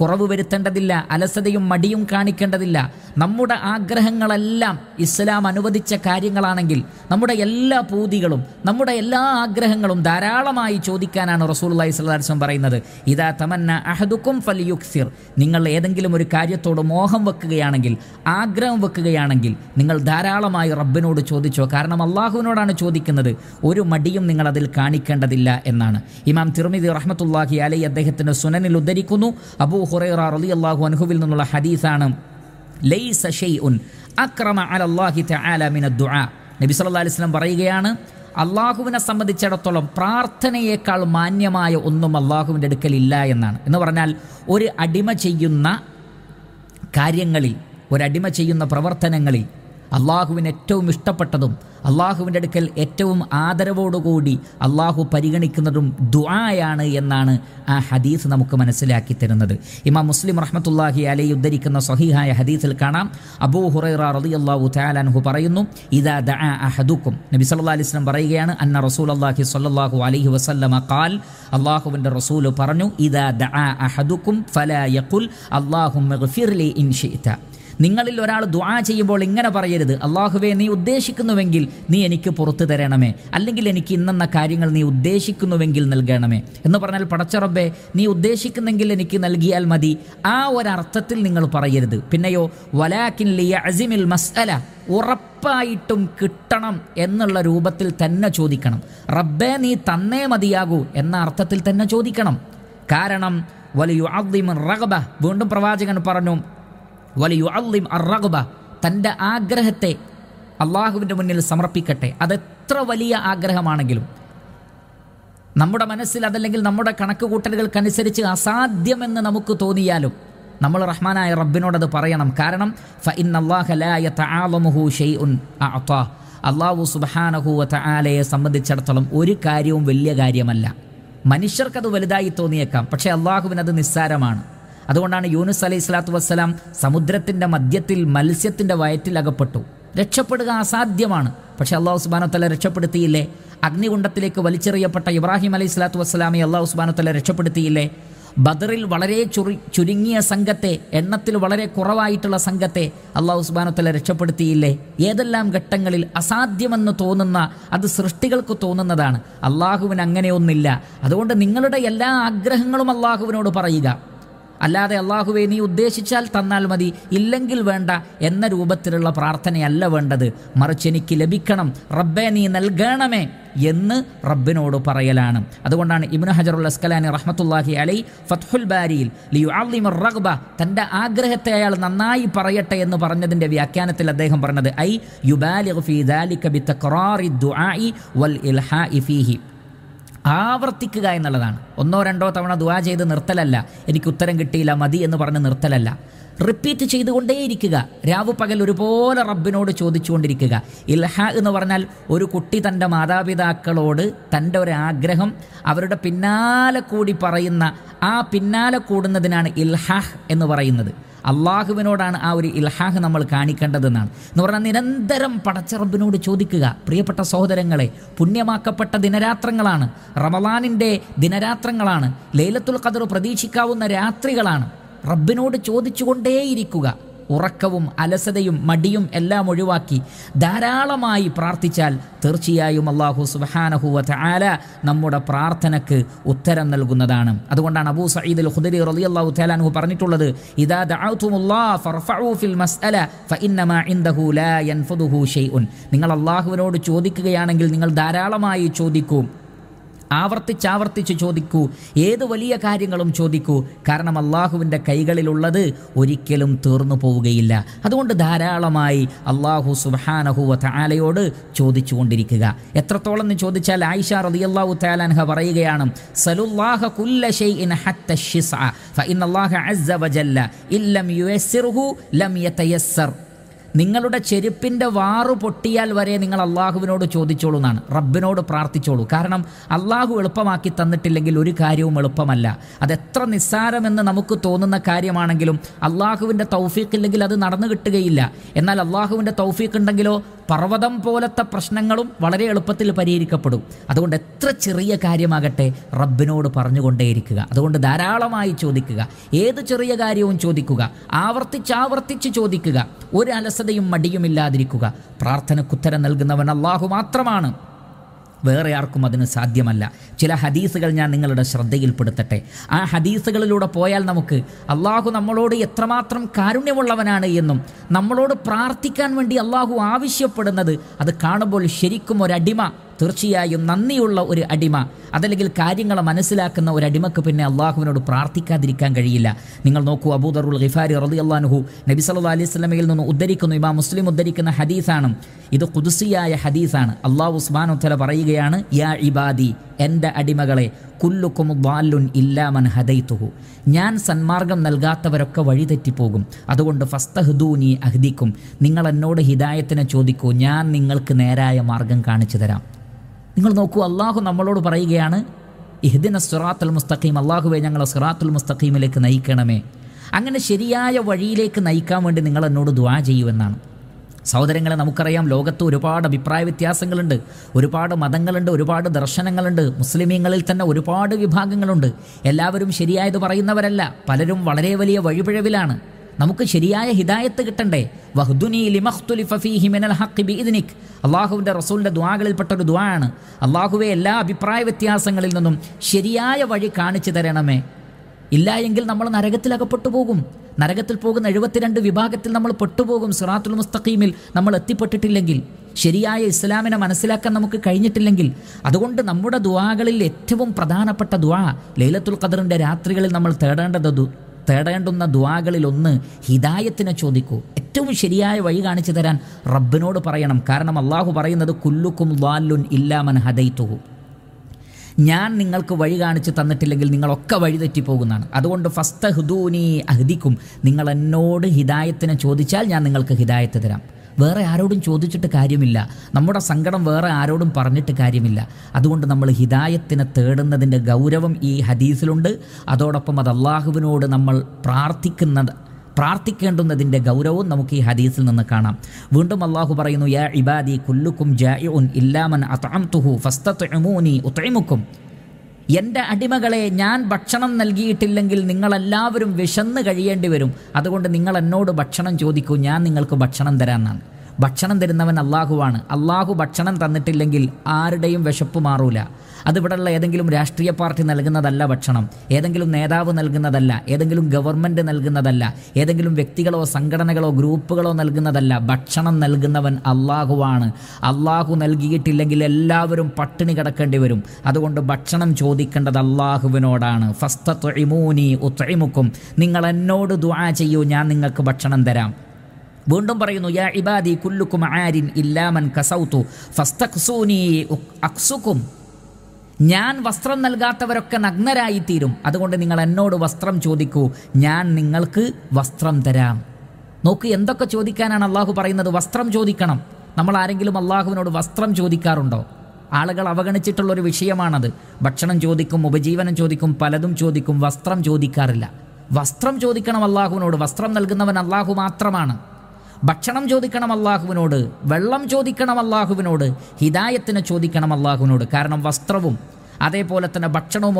കുറവ് വരുത്തേണ്ടതില്ല അലസതയും മടിയും കാണിക്കേണ്ടതില്ല നമ്മുടെ ആഗ്രഹങ്ങളെല്ലാം ഇസ്ലാം അനുവദിച്ച കാര്യങ്ങളാണെങ്കിൽ നമ്മുടെ എല്ലാ പൂതികളും നമ്മുടെ എല്ലാ ആഗ്രഹങ്ങളും ധാരാളമായി ചോദിക്കാനാണ് റസൂലി സ്വലാസ്വം പറയുന്നത് ഇതാ തമന്ന അഹദുക്കും ഫലിയുക്സിർ നിങ്ങൾ ഏതെങ്കിലും ഒരു കാര്യത്തോട് മോഹം വെക്കുകയാണെങ്കിൽ ആഗ്രഹം വെക്കുകയാണെങ്കിൽ നിങ്ങൾ ധാരാളമായി റബ്ബിനോട് ചോദിച്ചോ കാരണം അള്ളാഹുവിനോടാണ് ചോദിക്കുന്നത് ഒരു മടിയും നിങ്ങൾ അതിൽ കാണിക്കേണ്ടതില്ല എന്നാണ് ഇമാം തിർമിദി റഹ്മത്തുല്ലാഹി അലൈ അദ്ദേഹത്തിൻ്റെ സുനനിൽ ഉദ്ധരിക്കുന്നു അബൂ അബൂ അള്ളാഹു അൻഹുവിൽ നിന്നുള്ള ഹദീസാണ് ലൈസ അലല്ലാഹി തആല ദുആ നബി സല്ലല്ലാഹു അലൈഹി വസല്ലം പറയുകയാണ് അള്ളാഹുവിനെ സംബന്ധിച്ചിടത്തോളം പ്രാർത്ഥനയേക്കാൾ മാന്യമായ ഒന്നും അള്ളാഹുവിൻ്റെ അടുക്കലില്ല എന്നാണ് എന്ന് പറഞ്ഞാൽ ഒരു അടിമ ചെയ്യുന്ന കാര്യങ്ങളിൽ ഒരടിമ ചെയ്യുന്ന പ്രവർത്തനങ്ങളിൽ അള്ളാഹുവിന് ഏറ്റവും ഇഷ്ടപ്പെട്ടതും അള്ളാഹുവിൻ്റെ അടുക്കൽ ഏറ്റവും ആദരവോടുകൂടി അള്ളാഹു പരിഗണിക്കുന്നതും ദുആയാണ് എന്നാണ് ആ ഹദീസ് നമുക്ക് മനസ്സിലാക്കി തരുന്നത് ഇമാം മുസ്ലിം റഹ്മത്തുല്ലാഹി അലൈ ഉദ്ധരിക്കുന്ന സഹിഹായ ഹദീസിൽ കാണാം അബൂ ഹുറൈറ റളിയല്ലാഹു താലാൻഹു പറയുന്നു ഇദാ ദഅ അഹദുക്കും നബി സല്ലല്ലാഹു അലൈഹി വസല്ലം പറയുകയാണ് അന്ന റസൂലുള്ളാഹി സ്വല്ലല്ലാഹു അലൈഹി വസല്ലമ ഖാൽ അള്ളാഹുവിൻ്റെ റസൂൽ പറഞ്ഞു ഇദാ ദഅ അഹദുക്കും ഫലാ യഖുൽ അല്ലാഹുമ്മ ഇൻ ഷിഅ്ത നിങ്ങളിൽ ഒരാൾ ദ്വാ ചെയ്യുമ്പോൾ ഇങ്ങനെ പറയരുത് അള്ളാഹുവെ നീ ഉദ്ദേശിക്കുന്നുവെങ്കിൽ നീ എനിക്ക് പുറത്തു തരണമേ അല്ലെങ്കിൽ എനിക്ക് ഇന്നെന്ന കാര്യങ്ങൾ നീ ഉദ്ദേശിക്കുന്നുവെങ്കിൽ നൽകണമേ എന്ന് പറഞ്ഞാൽ പടച്ചറബെ നീ ഉദ്ദേശിക്കുന്നെങ്കിൽ എനിക്ക് നൽകിയാൽ മതി ആ ഒരർത്ഥത്തിൽ നിങ്ങൾ പറയരുത് പിന്നെയോ വലാക്കിൻ ലിയ അസിമിൽ മസ്അല ഉറപ്പായിട്ടും കിട്ടണം എന്നുള്ള രൂപത്തിൽ തന്നെ ചോദിക്കണം റബ്ബെ നീ തന്നേ മതിയാകൂ എന്ന അർത്ഥത്തിൽ തന്നെ ചോദിക്കണം കാരണം വലിയ റഗബ വീണ്ടും പ്രവാചകൻ പറഞ്ഞു വലിയു അള്ളിം തൻ്റെ ആഗ്രഹത്തെ അള്ളാഹുവിൻ്റെ മുന്നിൽ സമർപ്പിക്കട്ടെ അതെത്ര വലിയ ആഗ്രഹമാണെങ്കിലും നമ്മുടെ മനസ്സിൽ അതല്ലെങ്കിൽ നമ്മുടെ കണക്കുകൂട്ടലുകൾക്കനുസരിച്ച് അസാധ്യമെന്ന് നമുക്ക് തോന്നിയാലും നമ്മൾ റഹ്മാനായ റബ്ബിനോടത് പറയണം കാരണം ഫ ഇന്നല്ലാഹു അള്ളാഹു സുബാനഹുവത്ത സംബന്ധിച്ചിടത്തോളം ഒരു കാര്യവും വലിയ കാര്യമല്ല മനുഷ്യർക്കത് വലുതായി തോന്നിയേക്കാം പക്ഷേ അള്ളാഹുവിനത് നിസ്സാരമാണ് അതുകൊണ്ടാണ് യൂനുസ് അലൈഹി ഇസ്ലാത്തു വസ്സലാം സമുദ്രത്തിൻ്റെ മധ്യത്തിൽ മത്സ്യത്തിൻ്റെ വയറ്റിൽ അകപ്പെട്ടു രക്ഷപ്പെടുക അസാധ്യമാണ് പക്ഷെ അള്ളാഹു സുബാനത്തല രക്ഷപ്പെടുത്തിയില്ലേ അഗ്നികുണ്ടത്തിലേക്ക് വലിച്ചെറിയപ്പെട്ട ഇബ്രാഹിം അലൈഹി സ്വലാത്തു വസ്സലാമെ അള്ളാഹു സുബാനത്തല രക്ഷപ്പെടുത്തിയില്ലേ ബദറിൽ വളരെ ചുരു ചുരുങ്ങിയ സംഘത്തെ എണ്ണത്തിൽ വളരെ കുറവായിട്ടുള്ള സംഘത്തെ അള്ളാഹു സുബാനത്തല രക്ഷപ്പെടുത്തിയില്ലേ ഏതെല്ലാം ഘട്ടങ്ങളിൽ അസാധ്യമെന്ന് തോന്നുന്ന അത് സൃഷ്ടികൾക്ക് തോന്നുന്നതാണ് അള്ളാഹുവിന് അങ്ങനെയൊന്നില്ല അതുകൊണ്ട് നിങ്ങളുടെ എല്ലാ ആഗ്രഹങ്ങളും അള്ളാഹുവിനോട് പറയുക അല്ലാതെ അള്ളാഹുവെ നീ ഉദ്ദേശിച്ചാൽ തന്നാൽ മതി ഇല്ലെങ്കിൽ വേണ്ട എന്ന രൂപത്തിലുള്ള പ്രാർത്ഥനയല്ല വേണ്ടത് മറിച്ച് എനിക്ക് ലഭിക്കണം റബ്ബെ നീ നൽകണമേ എന്ന് റബ്ബിനോട് പറയലാണ് അതുകൊണ്ടാണ് ഇബ്നു ഹജറുൽ അസ്കലാനി റഹ്മത്തുല്ലാഹി അലൈ ഫത്ഹുൽ ബാരിയിൽ ലിയുഅലിം റഗ്ബ തൻ്റെ ആഗ്രഹത്തെ അയാൾ നന്നായി പറയട്ടെ എന്ന് പറഞ്ഞതിൻ്റെ വ്യാഖ്യാനത്തിൽ അദ്ദേഹം പറഞ്ഞത് ഐ യുബാലി ഫീ ദാലിക ദുആഇ വൽ ഇൽഹാഇ ഫീഹി ആവർത്തിക്കുക എന്നുള്ളതാണ് ഒന്നോ രണ്ടോ തവണ ദുവാ ചെയ്ത് നിർത്തലല്ല എനിക്ക് ഉത്തരം കിട്ടിയില്ല മതി എന്ന് പറഞ്ഞ് നിർത്തലല്ല റിപ്പീറ്റ് ചെയ്തുകൊണ്ടേയിരിക്കുക രാവ് പകൽ ഒരുപോലെ റബ്ബിനോട് ചോദിച്ചുകൊണ്ടിരിക്കുക ഇൽഹ എന്ന് പറഞ്ഞാൽ ഒരു കുട്ടി തൻ്റെ മാതാപിതാക്കളോട് തൻ്റെ ഒരു ആഗ്രഹം അവരുടെ പിന്നാലെ കൂടി പറയുന്ന ആ പിന്നാലെ കൂടുന്നതിനാണ് ഇൽഹ എന്ന് പറയുന്നത് അള്ളാഹുവിനോടാണ് ആ ഒരു ഇൽഹാഹ് നമ്മൾ കാണിക്കേണ്ടതെന്നാണ് എന്ന് പറഞ്ഞാൽ നിരന്തരം പടച്ചറബിനോട് ചോദിക്കുക പ്രിയപ്പെട്ട സഹോദരങ്ങളെ പുണ്യമാക്കപ്പെട്ട ദിനരാത്രങ്ങളാണ് റമലാനിൻ്റെ ദിനരാത്രങ്ങളാണ് ലൈലത്തുൽ കദർ പ്രതീക്ഷിക്കാവുന്ന രാത്രികളാണ് റബ്ബിനോട് ചോദിച്ചുകൊണ്ടേയിരിക്കുക ഉറക്കവും അലസതയും മടിയും എല്ലാം ഒഴിവാക്കി ധാരാളമായി പ്രാർത്ഥിച്ചാൽ തീർച്ചയായും അള്ളാഹു സുബാനഹുവ ആല നമ്മുടെ പ്രാർത്ഥനക്ക് ഉത്തരം നൽകുന്നതാണ് അതുകൊണ്ടാണ് അബൂ സയ്യിദ് അൽ ഖുദരി റലി അള്ളാഹു താലാൻഹു പറഞ്ഞിട്ടുള്ളത് നിങ്ങൾ അള്ളാഹുവിനോട് ചോദിക്കുകയാണെങ്കിൽ നിങ്ങൾ ധാരാളമായി ചോദിക്കും ആവർത്തിച്ചാവർത്തിച്ച് ചോദിക്കൂ ഏത് വലിയ കാര്യങ്ങളും ചോദിക്കൂ കാരണം അള്ളാഹുവിൻ്റെ കൈകളിലുള്ളത് ഒരിക്കലും തീർന്നു പോവുകയില്ല അതുകൊണ്ട് ധാരാളമായി അള്ളാഹു സുബാനഹുവ താലയോട് ചോദിച്ചു കൊണ്ടിരിക്കുക എത്രത്തോളം എന്ന് ചോദിച്ചാൽ ആയിഷ റതിയല്ലാഹു താലാൻഹ പറയുകയാണ് സലുല്ലാഹ ഹത്ത അസ്സ വജല്ല ഇല്ലം യുയസ്സിറുഹു ലം യതയസ്സർ നിങ്ങളുടെ ചെരുപ്പിൻ്റെ വാറു പൊട്ടിയാൽ വരെ നിങ്ങൾ അള്ളാഹുവിനോട് ചോദിച്ചോളൂ എന്നാണ് റബ്ബിനോട് പ്രാർത്ഥിച്ചോളൂ കാരണം അള്ളാഹു എളുപ്പമാക്കി തന്നിട്ടില്ലെങ്കിൽ ഒരു കാര്യവും എളുപ്പമല്ല അതെത്ര നിസ്സാരമെന്ന് നമുക്ക് തോന്നുന്ന കാര്യമാണെങ്കിലും അള്ളാഹുവിൻ്റെ തൗഫീഖ് ഇല്ലെങ്കിൽ അത് നടന്നു കിട്ടുകയില്ല എന്നാൽ അള്ളാഹുവിൻ്റെ തൗഫീഖ് ഉണ്ടെങ്കിലോ പർവ്വതം പോലത്തെ പ്രശ്നങ്ങളും വളരെ എളുപ്പത്തിൽ പരിഹരിക്കപ്പെടും അതുകൊണ്ട് എത്ര ചെറിയ കാര്യമാകട്ടെ റബ്ബിനോട് പറഞ്ഞുകൊണ്ടേയിരിക്കുക അതുകൊണ്ട് ധാരാളമായി ചോദിക്കുക ഏത് ചെറിയ കാര്യവും ചോദിക്കുക ആവർത്തിച്ചാവർത്തിച്ച് ചോദിക്കുക ഒരു അലസതയും മടിയുമില്ലാതിരിക്കുക പ്രാർത്ഥനക്കുത്തരം നൽകുന്നവൻ അള്ളാഹു മാത്രമാണ് വേറെ ആർക്കും അതിന് സാധ്യമല്ല ചില ഹദീസുകൾ ഞാൻ നിങ്ങളുടെ ശ്രദ്ധയിൽപ്പെടുത്തട്ടെ ആ ഹദീസുകളിലൂടെ പോയാൽ നമുക്ക് അള്ളാഹു നമ്മളോട് എത്രമാത്രം കാരുണ്യമുള്ളവനാണ് എന്നും നമ്മളോട് പ്രാർത്ഥിക്കാൻ വേണ്ടി അള്ളാഹു ആവശ്യപ്പെടുന്നത് അത് കാണുമ്പോൾ ശരിക്കും ഒരടിമ തീർച്ചയായും നന്ദിയുള്ള ഒരു അടിമ അതല്ലെങ്കിൽ കാര്യങ്ങളെ മനസ്സിലാക്കുന്ന ഒരു അടിമക്ക് പിന്നെ അള്ളാഹുവിനോട് പ്രാർത്ഥിക്കാതിരിക്കാൻ കഴിയില്ല നിങ്ങൾ നോക്കൂ അബൂദറുൽ ഖിഫാരി റലി അള്ളാഹു നബി സല്ലു അലൈഹി സ്വലമയിൽ നിന്ന് ഉദ്ധരിക്കുന്നു ഇമാം മുസ്ലിം ഉദ്ധരിക്കുന്ന ഹദീസാണ് ഇത് കുതുസിയായ ഹദീസാണ് അള്ളാഹു ഉസ്മാൻ ഉത്തല പറയുകയാണ് യാ ഇബാദി എൻ്റെ അടിമകളെ കുല്ലുക്കും ഇല്ലാ ഇല്ലാമൻ ഹദൈത്തുഹു ഞാൻ സന്മാർഗം നൽകാത്തവരൊക്കെ വഴിതെറ്റിപ്പോകും അതുകൊണ്ട് ഫസ്തഹദൂനി അഹ്ദിക്കും നിങ്ങൾ എന്നോട് ഹിദായത്തിനെ ചോദിക്കൂ ഞാൻ നിങ്ങൾക്ക് നേരായ മാർഗം കാണിച്ചു തരാം നിങ്ങൾ നോക്കൂ അള്ളാഹു നമ്മളോട് പറയുകയാണ് ഇഹ്ദിന സുറാത്തുൽ മുസ്തഖീം അള്ളാഹുവെ ഞങ്ങളെ സുറാത്തുൽ മുസ്തഖീമിലേക്ക് നയിക്കണമേ അങ്ങനെ ശരിയായ വഴിയിലേക്ക് നയിക്കാൻ വേണ്ടി നിങ്ങൾ എന്നോട് ദ്വാ ചെയ്യുമെന്നാണ് സഹോദരങ്ങളെ നമുക്കറിയാം ലോകത്ത് ഒരുപാട് അഭിപ്രായ വ്യത്യാസങ്ങളുണ്ട് ഒരുപാട് മതങ്ങളുണ്ട് ഒരുപാട് ദർശനങ്ങളുണ്ട് മുസ്ലിമീങ്ങളിൽ തന്നെ ഒരുപാട് വിഭാഗങ്ങളുണ്ട് എല്ലാവരും ശരിയായത് പറയുന്നവരല്ല പലരും വളരെ വലിയ വഴിപിഴവിലാണ് നമുക്ക് ശരിയായ ഹിദായത്ത് കിട്ടണ്ടേ അള്ളാഹുവിന്റെ റസൂലിന്റെ അള്ളാഹുവിൻ്റെ റസൂലിൻ്റെ ദ്വാകളിൽപ്പെട്ട ഒരു ദ്വാണ് അള്ളാഹുവെ എല്ലാ അഭിപ്രായ വ്യത്യാസങ്ങളിൽ നിന്നും ശരിയായ വഴി കാണിച്ചു തരണമേ ഇല്ല എങ്കിൽ നമ്മൾ നരകത്തിലകപ്പെട്ടു പോകും നരകത്തിൽ പോകുന്ന എഴുപത്തിരണ്ട് വിഭാഗത്തിൽ നമ്മൾ പെട്ടുപോകും സിറാത്തുൽ മുസ്തഖീമിൽ നമ്മൾ എത്തിപ്പെട്ടിട്ടില്ലെങ്കിൽ ശരിയായ ഇസ്ലാമിനെ മനസ്സിലാക്കാൻ നമുക്ക് കഴിഞ്ഞിട്ടില്ലെങ്കിൽ അതുകൊണ്ട് നമ്മുടെ ദുവാകളിൽ ഏറ്റവും പ്രധാനപ്പെട്ട ദുവാ ലൈലത്തുൽ ഖദറിൻ്റെ രാത്രികളിൽ നമ്മൾ തേടേണ്ടത് തേടേണ്ടുന്ന ദ്വാകളിലൊന്ന് ഹിദായത്തിനെ ചോദിക്കൂ ഏറ്റവും ശരിയായ വഴി കാണിച്ചു തരാൻ റബ്ബിനോട് പറയണം കാരണം അള്ളാഹു പറയുന്നത് കുല്ലുക്കും ദ്വാലുൻ ഇല്ലാമൻ ഹദൈത്തുഹു ഞാൻ നിങ്ങൾക്ക് വഴി കാണിച്ചു തന്നിട്ടില്ലെങ്കിൽ നിങ്ങളൊക്കെ വഴി തെറ്റിപ്പോകുന്നതാണ് അതുകൊണ്ട് ഫസ്തഹുദൂനി ഹുദൂനി അഹദിക്കും നിങ്ങൾ എന്നോട് ഹിദായത്തിനെ ചോദിച്ചാൽ ഞാൻ നിങ്ങൾക്ക് ഹിദായത്ത് തരാം വേറെ ആരോടും ചോദിച്ചിട്ട് കാര്യമില്ല നമ്മുടെ സങ്കടം വേറെ ആരോടും പറഞ്ഞിട്ട് കാര്യമില്ല അതുകൊണ്ട് നമ്മൾ ഹിദായത്തിനെ തേടുന്നതിൻ്റെ ഗൗരവം ഈ ഹദീസിലുണ്ട് അതോടൊപ്പം അത് അള്ളാഹുവിനോട് നമ്മൾ പ്രാർത്ഥിക്കുന്നത് പ്രാർത്ഥിക്കേണ്ടുന്നതിൻ്റെ ഗൗരവം നമുക്ക് ഈ ഹദീസിൽ നിന്ന് കാണാം വീണ്ടും അള്ളാഹു പറയുന്നു യാ ഇബാദി കുല്ലുക്കും ജാ ഇല്ലാമൻ അതാം തുഹു ഫസ്തൂനി ഉത്തൈമുക്കും എൻ്റെ അടിമകളെ ഞാൻ ഭക്ഷണം നൽകിയിട്ടില്ലെങ്കിൽ നിങ്ങളെല്ലാവരും വിശന്ന് കഴിയേണ്ടി വരും അതുകൊണ്ട് നിങ്ങൾ എന്നോട് ഭക്ഷണം ചോദിക്കൂ ഞാൻ നിങ്ങൾക്ക് ഭക്ഷണം തരാമെന്നാണ് ഭക്ഷണം തരുന്നവൻ അള്ളാഹുവാണ് അള്ളാഹു ഭക്ഷണം തന്നിട്ടില്ലെങ്കിൽ ആരുടെയും വിശപ്പ് മാറൂല അത് ഇവിടെയുള്ള ഏതെങ്കിലും രാഷ്ട്രീയ പാർട്ടി നൽകുന്നതല്ല ഭക്ഷണം ഏതെങ്കിലും നേതാവ് നൽകുന്നതല്ല ഏതെങ്കിലും ഗവൺമെൻറ് നൽകുന്നതല്ല ഏതെങ്കിലും വ്യക്തികളോ സംഘടനകളോ ഗ്രൂപ്പുകളോ നൽകുന്നതല്ല ഭക്ഷണം നൽകുന്നവൻ അള്ളാഹുവാണ് അള്ളാഹു നൽകിയിട്ടില്ലെങ്കിൽ എല്ലാവരും പട്ടിണി കിടക്കേണ്ടി വരും അതുകൊണ്ട് ഭക്ഷണം ചോദിക്കേണ്ടത് അള്ളാഹുവിനോടാണ് ഫസ്തമൂനി ഉത്തൈമുക്കും നിങ്ങൾ എന്നോട് ദുആ ചെയ്യൂ ഞാൻ നിങ്ങൾക്ക് ഭക്ഷണം തരാം വീണ്ടും പറയുന്നു യാ ഇബാദി കുല്ലുക്കും ആരിൻ ഇല്ലാമൻ കസൗത്തു ഫസ്തക്സൂനി അക്സുക്കും ഞാൻ വസ്ത്രം നൽകാത്തവരൊക്കെ നഗ്നരായിത്തീരും അതുകൊണ്ട് നിങ്ങൾ എന്നോട് വസ്ത്രം ചോദിക്കൂ ഞാൻ നിങ്ങൾക്ക് വസ്ത്രം തരാം നോക്ക് എന്തൊക്കെ ചോദിക്കാനാണ് അള്ളാഹു പറയുന്നത് വസ്ത്രം ചോദിക്കണം നമ്മൾ ആരെങ്കിലും അള്ളാഹുവിനോട് വസ്ത്രം ചോദിക്കാറുണ്ടോ ആളുകൾ അവഗണിച്ചിട്ടുള്ള ഒരു വിഷയമാണത് ഭക്ഷണം ചോദിക്കും ഉപജീവനം ചോദിക്കും പലതും ചോദിക്കും വസ്ത്രം ചോദിക്കാറില്ല വസ്ത്രം ചോദിക്കണം അള്ളാഹുവിനോട് വസ്ത്രം നൽകുന്നവൻ അള്ളാഹു മാത്രമാണ് ഭക്ഷണം ചോദിക്കണം അള്ളാഹുവിനോട് വെള്ളം ചോദിക്കണം അള്ളാഹുവിനോട് ഹിദായത്തിനെ ചോദിക്കണം അള്ളാഹുവിനോട് കാരണം വസ്ത്രവും അതേപോലെ തന്നെ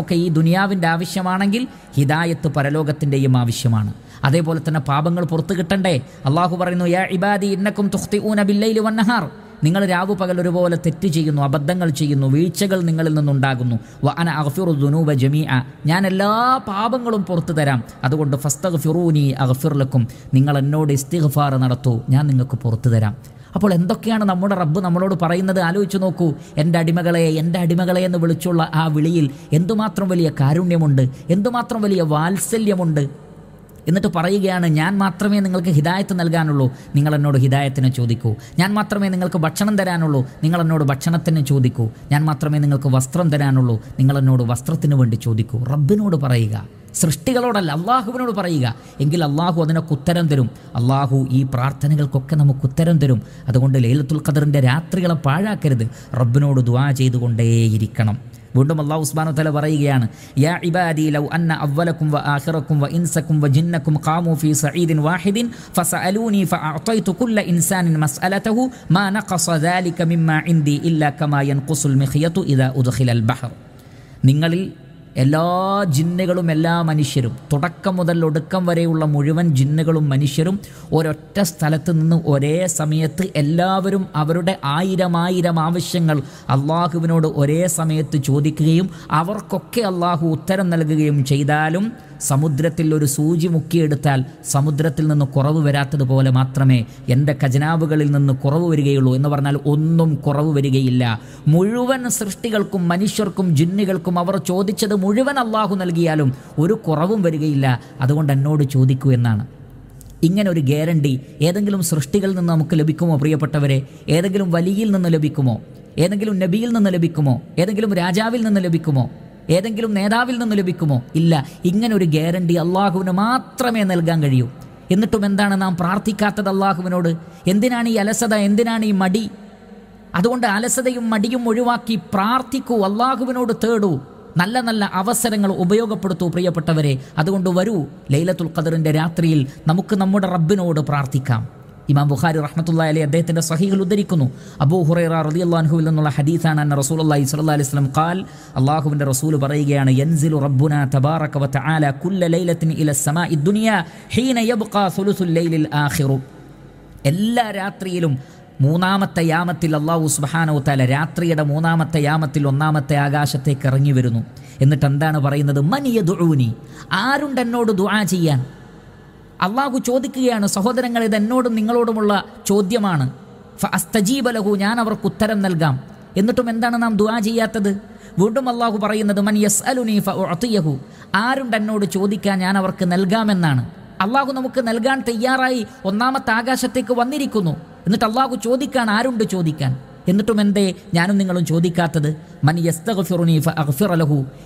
ഒക്കെ ഈ ദുനിയാവിൻ്റെ ആവശ്യമാണെങ്കിൽ ഹിദായത്ത് പരലോകത്തിൻ്റെയും ആവശ്യമാണ് അതേപോലെ തന്നെ പാപങ്ങൾ പുറത്തു കിട്ടണ്ടേ അള്ളാഹു പറയുന്നു യാ ഇബാദി ഇന്നക്കും തുഖ്തി ഊന വന്നഹാർ നിങ്ങൾ രാവ് പകൽ ഒരുപോലെ തെറ്റ് ചെയ്യുന്നു അബദ്ധങ്ങൾ ചെയ്യുന്നു വീഴ്ചകൾ നിങ്ങളിൽ നിന്നുണ്ടാകുന്നു വ അന അഗ്ഫിറു ദുനൂബ ജമീഅ ഞാൻ എല്ലാ പാപങ്ങളും പുറത്തു തരാം അതുകൊണ്ട് ഫസ്തഗ് ഫിറൂനി നിങ്ങൾ എന്നോട് ഇസ്തിഗ്ഫാർ നടത്തൂ ഞാൻ നിങ്ങൾക്ക് പുറത്തു തരാം അപ്പോൾ എന്തൊക്കെയാണ് നമ്മുടെ റബ്ബ് നമ്മളോട് പറയുന്നത് ആലോചിച്ച് നോക്കൂ എൻ്റെ അടിമകളെ എൻ്റെ അടിമകളെ എന്ന് വിളിച്ചുള്ള ആ വിളിയിൽ എന്തുമാത്രം വലിയ കാരുണ്യമുണ്ട് എന്തുമാത്രം വലിയ വാത്സല്യമുണ്ട് എന്നിട്ട് പറയുകയാണ് ഞാൻ മാത്രമേ നിങ്ങൾക്ക് ഹിദായത്ത് നൽകാനുള്ളൂ നിങ്ങൾ എന്നോട് ഹിദായത്തിന് ചോദിക്കൂ ഞാൻ മാത്രമേ നിങ്ങൾക്ക് ഭക്ഷണം തരാനുള്ളൂ നിങ്ങൾ എന്നോട് ഭക്ഷണത്തിന് ചോദിക്കൂ ഞാൻ മാത്രമേ നിങ്ങൾക്ക് വസ്ത്രം തരാനുള്ളൂ നിങ്ങൾ എന്നോട് വസ്ത്രത്തിന് വേണ്ടി ചോദിക്കൂ റബ്ബിനോട് പറയുക സൃഷ്ടികളോടല്ല അള്ളാഹുവിനോട് പറയുക എങ്കിൽ അള്ളാഹു അതിനൊക്കെ ഉത്തരം തരും അള്ളാഹു ഈ പ്രാർത്ഥനകൾക്കൊക്കെ നമുക്ക് ഉത്തരം തരും അതുകൊണ്ട് ലൈലത്തുൽ ഖദറിൻ്റെ രാത്രികളെ പാഴാക്കരുത് റബ്ബിനോട് ദ്വാ ചെയ്തുകൊണ്ടേയിരിക്കണം വീണ്ടും അള്ളാഹു ഉസ്മാനു തല പറയുകയാണ് യാ ഇബാദി ലൗ അന്ന അവലക്കും വ ആഖിറക്കും വ ഇൻസക്കും വ ജിന്നക്കും ഖാമു ഫി സഈദിൻ വാഹിദിൻ ഫസഅലൂനി ഫഅഅതൈതു കുല്ല ഇൻസാനിൻ മസ്അലതഹു മാ നഖസ ദാലിക മിമ്മ ഇൻദി ഇല്ലാ കമാ യൻഖുസുൽ മിഖ്യതു ഇദാ ഉദ്ഖിലൽ ബഹർ നിങ്ങളിൽ എല്ലാ ജിന്നുകളും എല്ലാ മനുഷ്യരും തുടക്കം മുതൽ ഒടുക്കം വരെയുള്ള മുഴുവൻ ജിന്നുകളും മനുഷ്യരും ഒരൊറ്റ സ്ഥലത്ത് നിന്ന് ഒരേ സമയത്ത് എല്ലാവരും അവരുടെ ആയിരം ആയിരം ആവശ്യങ്ങൾ അള്ളാഹുവിനോട് ഒരേ സമയത്ത് ചോദിക്കുകയും അവർക്കൊക്കെ അള്ളാഹു ഉത്തരം നൽകുകയും ചെയ്താലും സമുദ്രത്തിൽ ഒരു സൂചി മുക്കിയെടുത്താൽ സമുദ്രത്തിൽ നിന്ന് കുറവ് വരാത്തതുപോലെ മാത്രമേ എൻ്റെ ഖജനാവുകളിൽ നിന്ന് കുറവ് വരികയുള്ളൂ എന്ന് പറഞ്ഞാൽ ഒന്നും കുറവ് വരികയില്ല മുഴുവൻ സൃഷ്ടികൾക്കും മനുഷ്യർക്കും ജിന്നുകൾക്കും അവർ ചോദിച്ചത് മുഴുവൻ അള്ളാഹു നൽകിയാലും ഒരു കുറവും വരികയില്ല അതുകൊണ്ട് എന്നോട് ചോദിക്കൂ എന്നാണ് ഇങ്ങനെ ഒരു ഗ്യാരണ്ടി ഏതെങ്കിലും സൃഷ്ടികളിൽ നിന്ന് നമുക്ക് ലഭിക്കുമോ പ്രിയപ്പെട്ടവരെ ഏതെങ്കിലും വലിയിൽ നിന്ന് ലഭിക്കുമോ ഏതെങ്കിലും നബിയിൽ നിന്ന് ലഭിക്കുമോ ഏതെങ്കിലും രാജാവിൽ നിന്ന് ലഭിക്കുമോ ഏതെങ്കിലും നേതാവിൽ നിന്ന് ലഭിക്കുമോ ഇല്ല ഇങ്ങനെ ഒരു ഗ്യാരണ്ടി അള്ളാഹുവിന് മാത്രമേ നൽകാൻ കഴിയൂ എന്നിട്ടും എന്താണ് നാം പ്രാർത്ഥിക്കാത്തത് അള്ളാഹുവിനോട് എന്തിനാണ് ഈ അലസത എന്തിനാണ് ഈ മടി അതുകൊണ്ട് അലസതയും മടിയും ഒഴിവാക്കി പ്രാർത്ഥിക്കൂ അള്ളാഹുവിനോട് തേടൂ നല്ല നല്ല അവസരങ്ങൾ ഉപയോഗപ്പെടുത്തൂ പ്രിയപ്പെട്ടവരെ അതുകൊണ്ട് വരൂ ലൈലത്തുൽ ഖദറിൻ്റെ രാത്രിയിൽ നമുക്ക് നമ്മുടെ റബ്ബിനോട് പ്രാർത്ഥിക്കാം ഇമാം ബുഖാരി റഹ്മത്തുള്ള അലി അദ്ദേഹത്തിൻ്റെ സഹികൾ ഉദ്ധരിക്കുന്നു അബൂ ഹുറൈറ റലിയല്ലാൻഹുവിൽ നിന്നുള്ള ഹദീസാണ് അന്ന റസൂൽ അള്ളഹി സ്വല്ലാ അലൈഹി സ്വലം കാൽ അള്ളാഹുവിൻ്റെ റസൂൽ പറയുകയാണ് യൻസിലു റബ്ബുന തബാറക വ തആല കുല്ല ലൈലത്തിൻ ഇല സമാ ഇദ്ദുനിയ ഹീന യബ്ഖാ സുലുസുൽ ലൈലിൽ ആഖിറു എല്ലാ രാത്രിയിലും മൂന്നാമത്തെ യാമത്തിൽ അള്ളാഹു സുബാനോ താല രാത്രിയുടെ മൂന്നാമത്തെ യാമത്തിൽ ഒന്നാമത്തെ ആകാശത്തേക്ക് ഇറങ്ങി വരുന്നു എന്നിട്ട് എന്താണ് പറയുന്നത് മനിയ ദുഴുവിനി ആരുണ്ട് എന്നോട് ദുആ ചെയ്യാൻ അള്ളാഹു ചോദിക്കുകയാണ് സഹോദരങ്ങൾ ഇത് എന്നോടും നിങ്ങളോടുമുള്ള ചോദ്യമാണ് അസ്തജീബലഹു ഞാൻ അവർക്ക് ഉത്തരം നൽകാം എന്നിട്ടും എന്താണ് നാം ദുആ ചെയ്യാത്തത് വീണ്ടും അള്ളാഹു പറയുന്നത് മൻ യസ് അലുനീഫ ഒത്തിയഹു ആരുണ്ട് എന്നോട് ചോദിക്കാൻ ഞാൻ അവർക്ക് നൽകാമെന്നാണ് അള്ളാഹു നമുക്ക് നൽകാൻ തയ്യാറായി ഒന്നാമത്തെ ആകാശത്തേക്ക് വന്നിരിക്കുന്നു എന്നിട്ട് അള്ളാഹു ചോദിക്കാൻ ആരുണ്ട് ചോദിക്കാൻ എന്നിട്ടും എന്തേ ഞാനും നിങ്ങളും ചോദിക്കാത്തത് മൻ യസ്തഗ്ഫിറുനി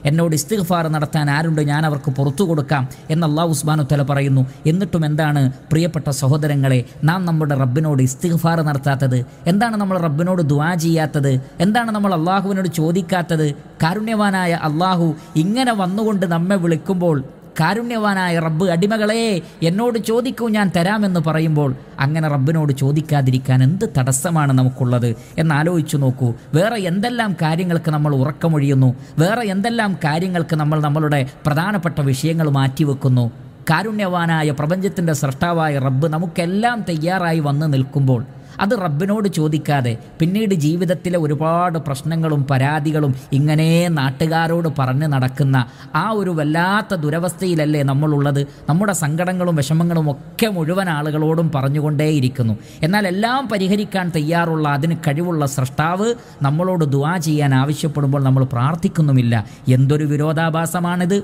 എന്നോട് ഇസ്തിഗ്ഫാർ നടത്താൻ ആരുണ്ട് ഞാൻ അവർക്ക് പുറത്തു കൊടുക്കാം എന്ന് അള്ളാഹു ഉസ്മാനു തല പറയുന്നു എന്നിട്ടും എന്താണ് പ്രിയപ്പെട്ട സഹോദരങ്ങളെ നാം നമ്മുടെ റബ്ബിനോട് ഇസ്തിഗ്ഫാർ നടത്താത്തത് എന്താണ് നമ്മൾ റബ്ബിനോട് ദുവാ ചെയ്യാത്തത് എന്താണ് നമ്മൾ അള്ളാഹുവിനോട് ചോദിക്കാത്തത് കാരുണ്യവാനായ അള്ളാഹു ഇങ്ങനെ വന്നുകൊണ്ട് നമ്മെ വിളിക്കുമ്പോൾ കാരുണ്യവാനായ റബ്ബ് അടിമകളെ എന്നോട് ചോദിക്കൂ ഞാൻ തരാമെന്ന് പറയുമ്പോൾ അങ്ങനെ റബ്ബിനോട് ചോദിക്കാതിരിക്കാൻ എന്ത് തടസ്സമാണ് നമുക്കുള്ളത് എന്നാലോചിച്ചു നോക്കൂ വേറെ എന്തെല്ലാം കാര്യങ്ങൾക്ക് നമ്മൾ ഉറക്കമൊഴിയുന്നു വേറെ എന്തെല്ലാം കാര്യങ്ങൾക്ക് നമ്മൾ നമ്മളുടെ പ്രധാനപ്പെട്ട വിഷയങ്ങൾ മാറ്റിവെക്കുന്നു കാരുണ്യവാനായ പ്രപഞ്ചത്തിൻ്റെ സൃഷ്ടാവായ റബ്ബ് നമുക്കെല്ലാം തയ്യാറായി വന്ന് നിൽക്കുമ്പോൾ അത് റബ്ബിനോട് ചോദിക്കാതെ പിന്നീട് ജീവിതത്തിലെ ഒരുപാട് പ്രശ്നങ്ങളും പരാതികളും ഇങ്ങനെ നാട്ടുകാരോട് പറഞ്ഞ് നടക്കുന്ന ആ ഒരു വല്ലാത്ത ദുരവസ്ഥയിലല്ലേ നമ്മളുള്ളത് നമ്മുടെ സങ്കടങ്ങളും വിഷമങ്ങളും ഒക്കെ മുഴുവൻ ആളുകളോടും പറഞ്ഞുകൊണ്ടേയിരിക്കുന്നു എന്നാൽ എല്ലാം പരിഹരിക്കാൻ തയ്യാറുള്ള അതിന് കഴിവുള്ള സൃഷ്ടാവ് നമ്മളോട് ദുവാ ചെയ്യാൻ ആവശ്യപ്പെടുമ്പോൾ നമ്മൾ പ്രാർത്ഥിക്കുന്നുമില്ല എന്തൊരു വിരോധാഭാസമാണിത്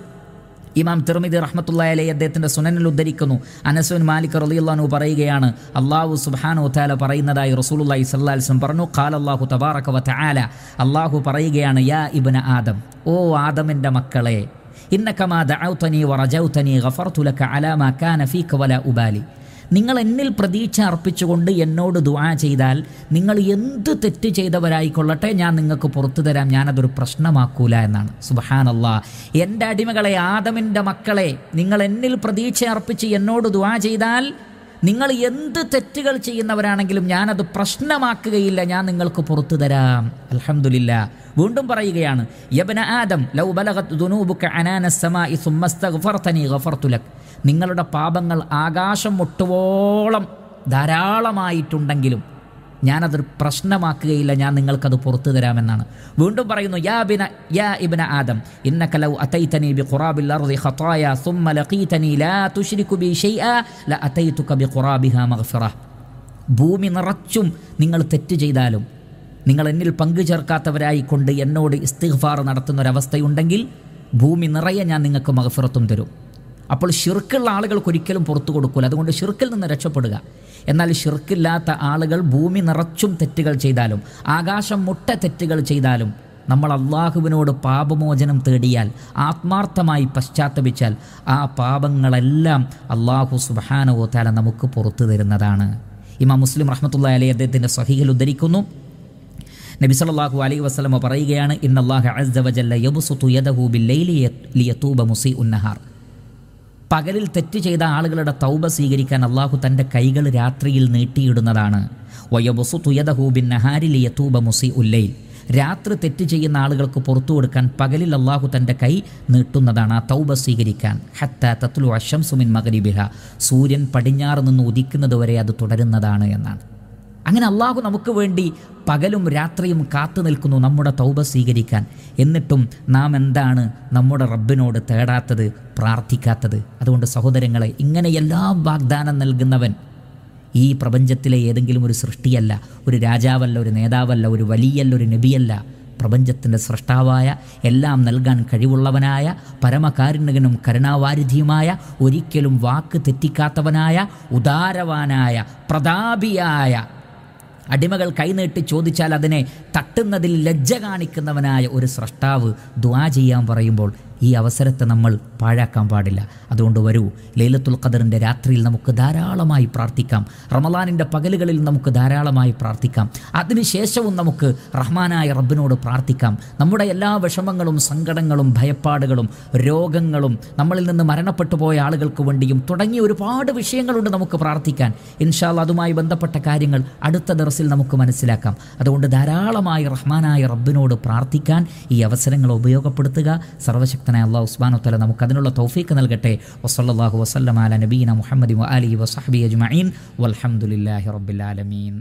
ഇമാം തിർമിദ് റഹ്മത്തുള്ളയലെ അദ്ദേഹത്തിൻ്റെ സുനനിൽ ഉദ്ധരിക്കുന്നു അനസുൻ മാലിക് റലിയുള്ളാനു പറയുകയാണ് അള്ളാഹു സുബാനു താല പറയുന്നതായി റസൂലുല്ലായി സല്ലാസ്ലം പറഞ്ഞു ഖാൽ അള്ളാഹു തബാറക്ക വ താല അള്ളാഹു പറയുകയാണ് യാ ഇബ്ന ആദം ഓ ആദമിൻ്റെ മക്കളെ ഇന്നക്കമാ ദഅൗതനി വറജൗതനി ഗഫർതുലക അലാ മാ കാന ഫീക വലാ ഉബാലി നിങ്ങൾ എന്നിൽ പ്രതീക്ഷ അർപ്പിച്ചുകൊണ്ട് എന്നോട് ദുആ ചെയ്താൽ നിങ്ങൾ എന്ത് തെറ്റ് ചെയ്തവരായിക്കൊള്ളട്ടെ ഞാൻ നിങ്ങൾക്ക് പുറത്തു തരാം ഞാനതൊരു പ്രശ്നമാക്കൂല എന്നാണ് സുബഹാനല്ല എൻ്റെ അടിമകളെ ആദമിൻ്റെ മക്കളെ നിങ്ങൾ എന്നിൽ പ്രതീക്ഷ അർപ്പിച്ച് എന്നോട് ദുആ ചെയ്താൽ നിങ്ങൾ എന്ത് തെറ്റുകൾ ചെയ്യുന്നവരാണെങ്കിലും ഞാനത് പ്രശ്നമാക്കുകയില്ല ഞാൻ നിങ്ങൾക്ക് പുറത്തു തരാം അലഹമില്ല വീണ്ടും പറയുകയാണ് യബന ആദം ലൗ ബലഗത് ഗഫർതുലക് നിങ്ങളുടെ പാപങ്ങൾ ആകാശം മുട്ടുവോളം ധാരാളമായിട്ടുണ്ടെങ്കിലും ഞാനത് പ്രശ്നമാക്കുകയില്ല ഞാൻ നിങ്ങൾക്കത് പുറത്തു തരാമെന്നാണ് വീണ്ടും പറയുന്നു യാ ബിന യാ ഇബ്ന ആദം ഇന്നക ലൗ അതൈതനി ബി ഖുറാബിൽ അർദി ഖതായ സുമ്മ ലഖീതനി ലാ തുശ്രികു ബി ഷൈഅ ല അതൈതുക ബി ഖുറാബിഹ മഗ്ഫിറ ഭൂമി നിറച്ചും നിങ്ങൾ തെറ്റ് ചെയ്താലും നിങ്ങൾ എന്നിൽ പങ്കു ചേർക്കാത്തവരായി കൊണ്ട് എന്നോട് ഇസ്തിഗ്ഫാർ നടത്തുന്നൊരവസ്ഥയുണ്ടെങ്കിൽ ഭൂമി നിറയെ ഞാൻ നിങ്ങൾക്ക് മഹഫിറത്തും തരും അപ്പോൾ ഷിർക്കുള്ള ആളുകൾക്ക് ഒരിക്കലും പുറത്തു കൊടുക്കില്ല അതുകൊണ്ട് ഷിർക്കിൽ നിന്ന് രക്ഷപ്പെടുക എന്നാൽ ഷിർക്കില്ലാത്ത ആളുകൾ ഭൂമി നിറച്ചും തെറ്റുകൾ ചെയ്താലും ആകാശം മുട്ട തെറ്റുകൾ ചെയ്താലും നമ്മൾ അള്ളാഹുവിനോട് പാപമോചനം തേടിയാൽ ആത്മാർത്ഥമായി പശ്ചാത്തപിച്ചാൽ ആ പാപങ്ങളെല്ലാം അള്ളാഹു സുബാനവോ താല നമുക്ക് പുറത്തു തരുന്നതാണ് ഇമാ മുസ്ലിം റഹ്മത്തുള്ള അലി അദ്ദേഹത്തിൻ്റെ സഹിഹിൽ ഉദ്ധരിക്കുന്നു നബി സല്ലല്ലാഹു അലൈഹി വസ്ലമ പറയുകയാണ് ഇന്നല്ലാഹു അള്ളാഹു വജല്ല യബ്സുതു യദഹു ബില്ലൈലി ലിയതൂബ മുസീഉൻ നഹാർ പകലിൽ തെറ്റ് ചെയ്ത ആളുകളുടെ തൗബ സ്വീകരിക്കാൻ അള്ളാഹു തൻ്റെ കൈകൾ രാത്രിയിൽ നീട്ടിയിടുന്നതാണ് വയബുസു തുയദഹൂബിൻ നഹാരിൽ തൂബ മുസി ഉല്ലയിൽ രാത്രി തെറ്റ് ചെയ്യുന്ന ആളുകൾക്ക് പുറത്തു കൊടുക്കാൻ പകലിൽ അള്ളാഹു തൻ്റെ കൈ നീട്ടുന്നതാണ് ആ തൗബ സ്വീകരിക്കാൻ ഹത്ത തത്ലു അശംസുമിൻ മകരിബിഹ സൂര്യൻ പടിഞ്ഞാറ് നിന്ന് ഉദിക്കുന്നത് വരെ അത് തുടരുന്നതാണ് എന്നാണ് അങ്ങനെ അള്ളാഹു നമുക്ക് വേണ്ടി പകലും രാത്രിയും കാത്തു നിൽക്കുന്നു നമ്മുടെ തൗബ സ്വീകരിക്കാൻ എന്നിട്ടും നാം എന്താണ് നമ്മുടെ റബ്ബിനോട് തേടാത്തത് പ്രാർത്ഥിക്കാത്തത് അതുകൊണ്ട് സഹോദരങ്ങളെ ഇങ്ങനെ എല്ലാ വാഗ്ദാനം നൽകുന്നവൻ ഈ പ്രപഞ്ചത്തിലെ ഏതെങ്കിലും ഒരു സൃഷ്ടിയല്ല ഒരു രാജാവല്ല ഒരു നേതാവല്ല ഒരു വലിയല്ല ഒരു നബിയല്ല പ്രപഞ്ചത്തിൻ്റെ സൃഷ്ടാവായ എല്ലാം നൽകാൻ കഴിവുള്ളവനായ പരമകാരുണ്യകനും കരുണാവാരിധിയുമായ ഒരിക്കലും വാക്ക് തെറ്റിക്കാത്തവനായ ഉദാരവാനായ പ്രതാപിയായ അടിമകൾ കൈനീട്ടി ചോദിച്ചാൽ അതിനെ തട്ടുന്നതിൽ ലജ്ജ കാണിക്കുന്നവനായ ഒരു സ്രഷ്ടാവ് ദ്വാ ചെയ്യാൻ പറയുമ്പോൾ ഈ അവസരത്തെ നമ്മൾ പാഴാക്കാൻ പാടില്ല അതുകൊണ്ട് വരൂ ലൈലത്തുൽ ഖദറിൻ്റെ രാത്രിയിൽ നമുക്ക് ധാരാളമായി പ്രാർത്ഥിക്കാം റമലാനിൻ്റെ പകലുകളിൽ നമുക്ക് ധാരാളമായി പ്രാർത്ഥിക്കാം അതിനുശേഷവും നമുക്ക് റഹ്മാനായ റബ്ബിനോട് പ്രാർത്ഥിക്കാം നമ്മുടെ എല്ലാ വിഷമങ്ങളും സങ്കടങ്ങളും ഭയപ്പാടുകളും രോഗങ്ങളും നമ്മളിൽ നിന്ന് മരണപ്പെട്ടു പോയ ആളുകൾക്ക് വേണ്ടിയും തുടങ്ങിയ ഒരുപാട് വിഷയങ്ങളുണ്ട് നമുക്ക് പ്രാർത്ഥിക്കാൻ ഇൻഷാല്ല അതുമായി ബന്ധപ്പെട്ട കാര്യങ്ങൾ അടുത്ത ദിവസത്തിൽ നമുക്ക് മനസ്സിലാക്കാം അതുകൊണ്ട് ധാരാളം ധാരാളമായി റഹ്മാനായ റബ്ബിനോട് പ്രാർത്ഥിക്കാൻ ഈ അവസരങ്ങൾ ഉപയോഗപ്പെടുത്തുക സർവശക്തനായ അള്ളാഹു നമുക്ക് നമുക്കതിനുള്ള തൗഫീക്ക് നൽകട്ടെ വസല്ലാഹു വസ്ലമാല നബീന മുഹമ്മദ് അലി വസഹബി അജ്മീൻ വലഹമുല്ലാഹി റബ്ബിലാലമീൻ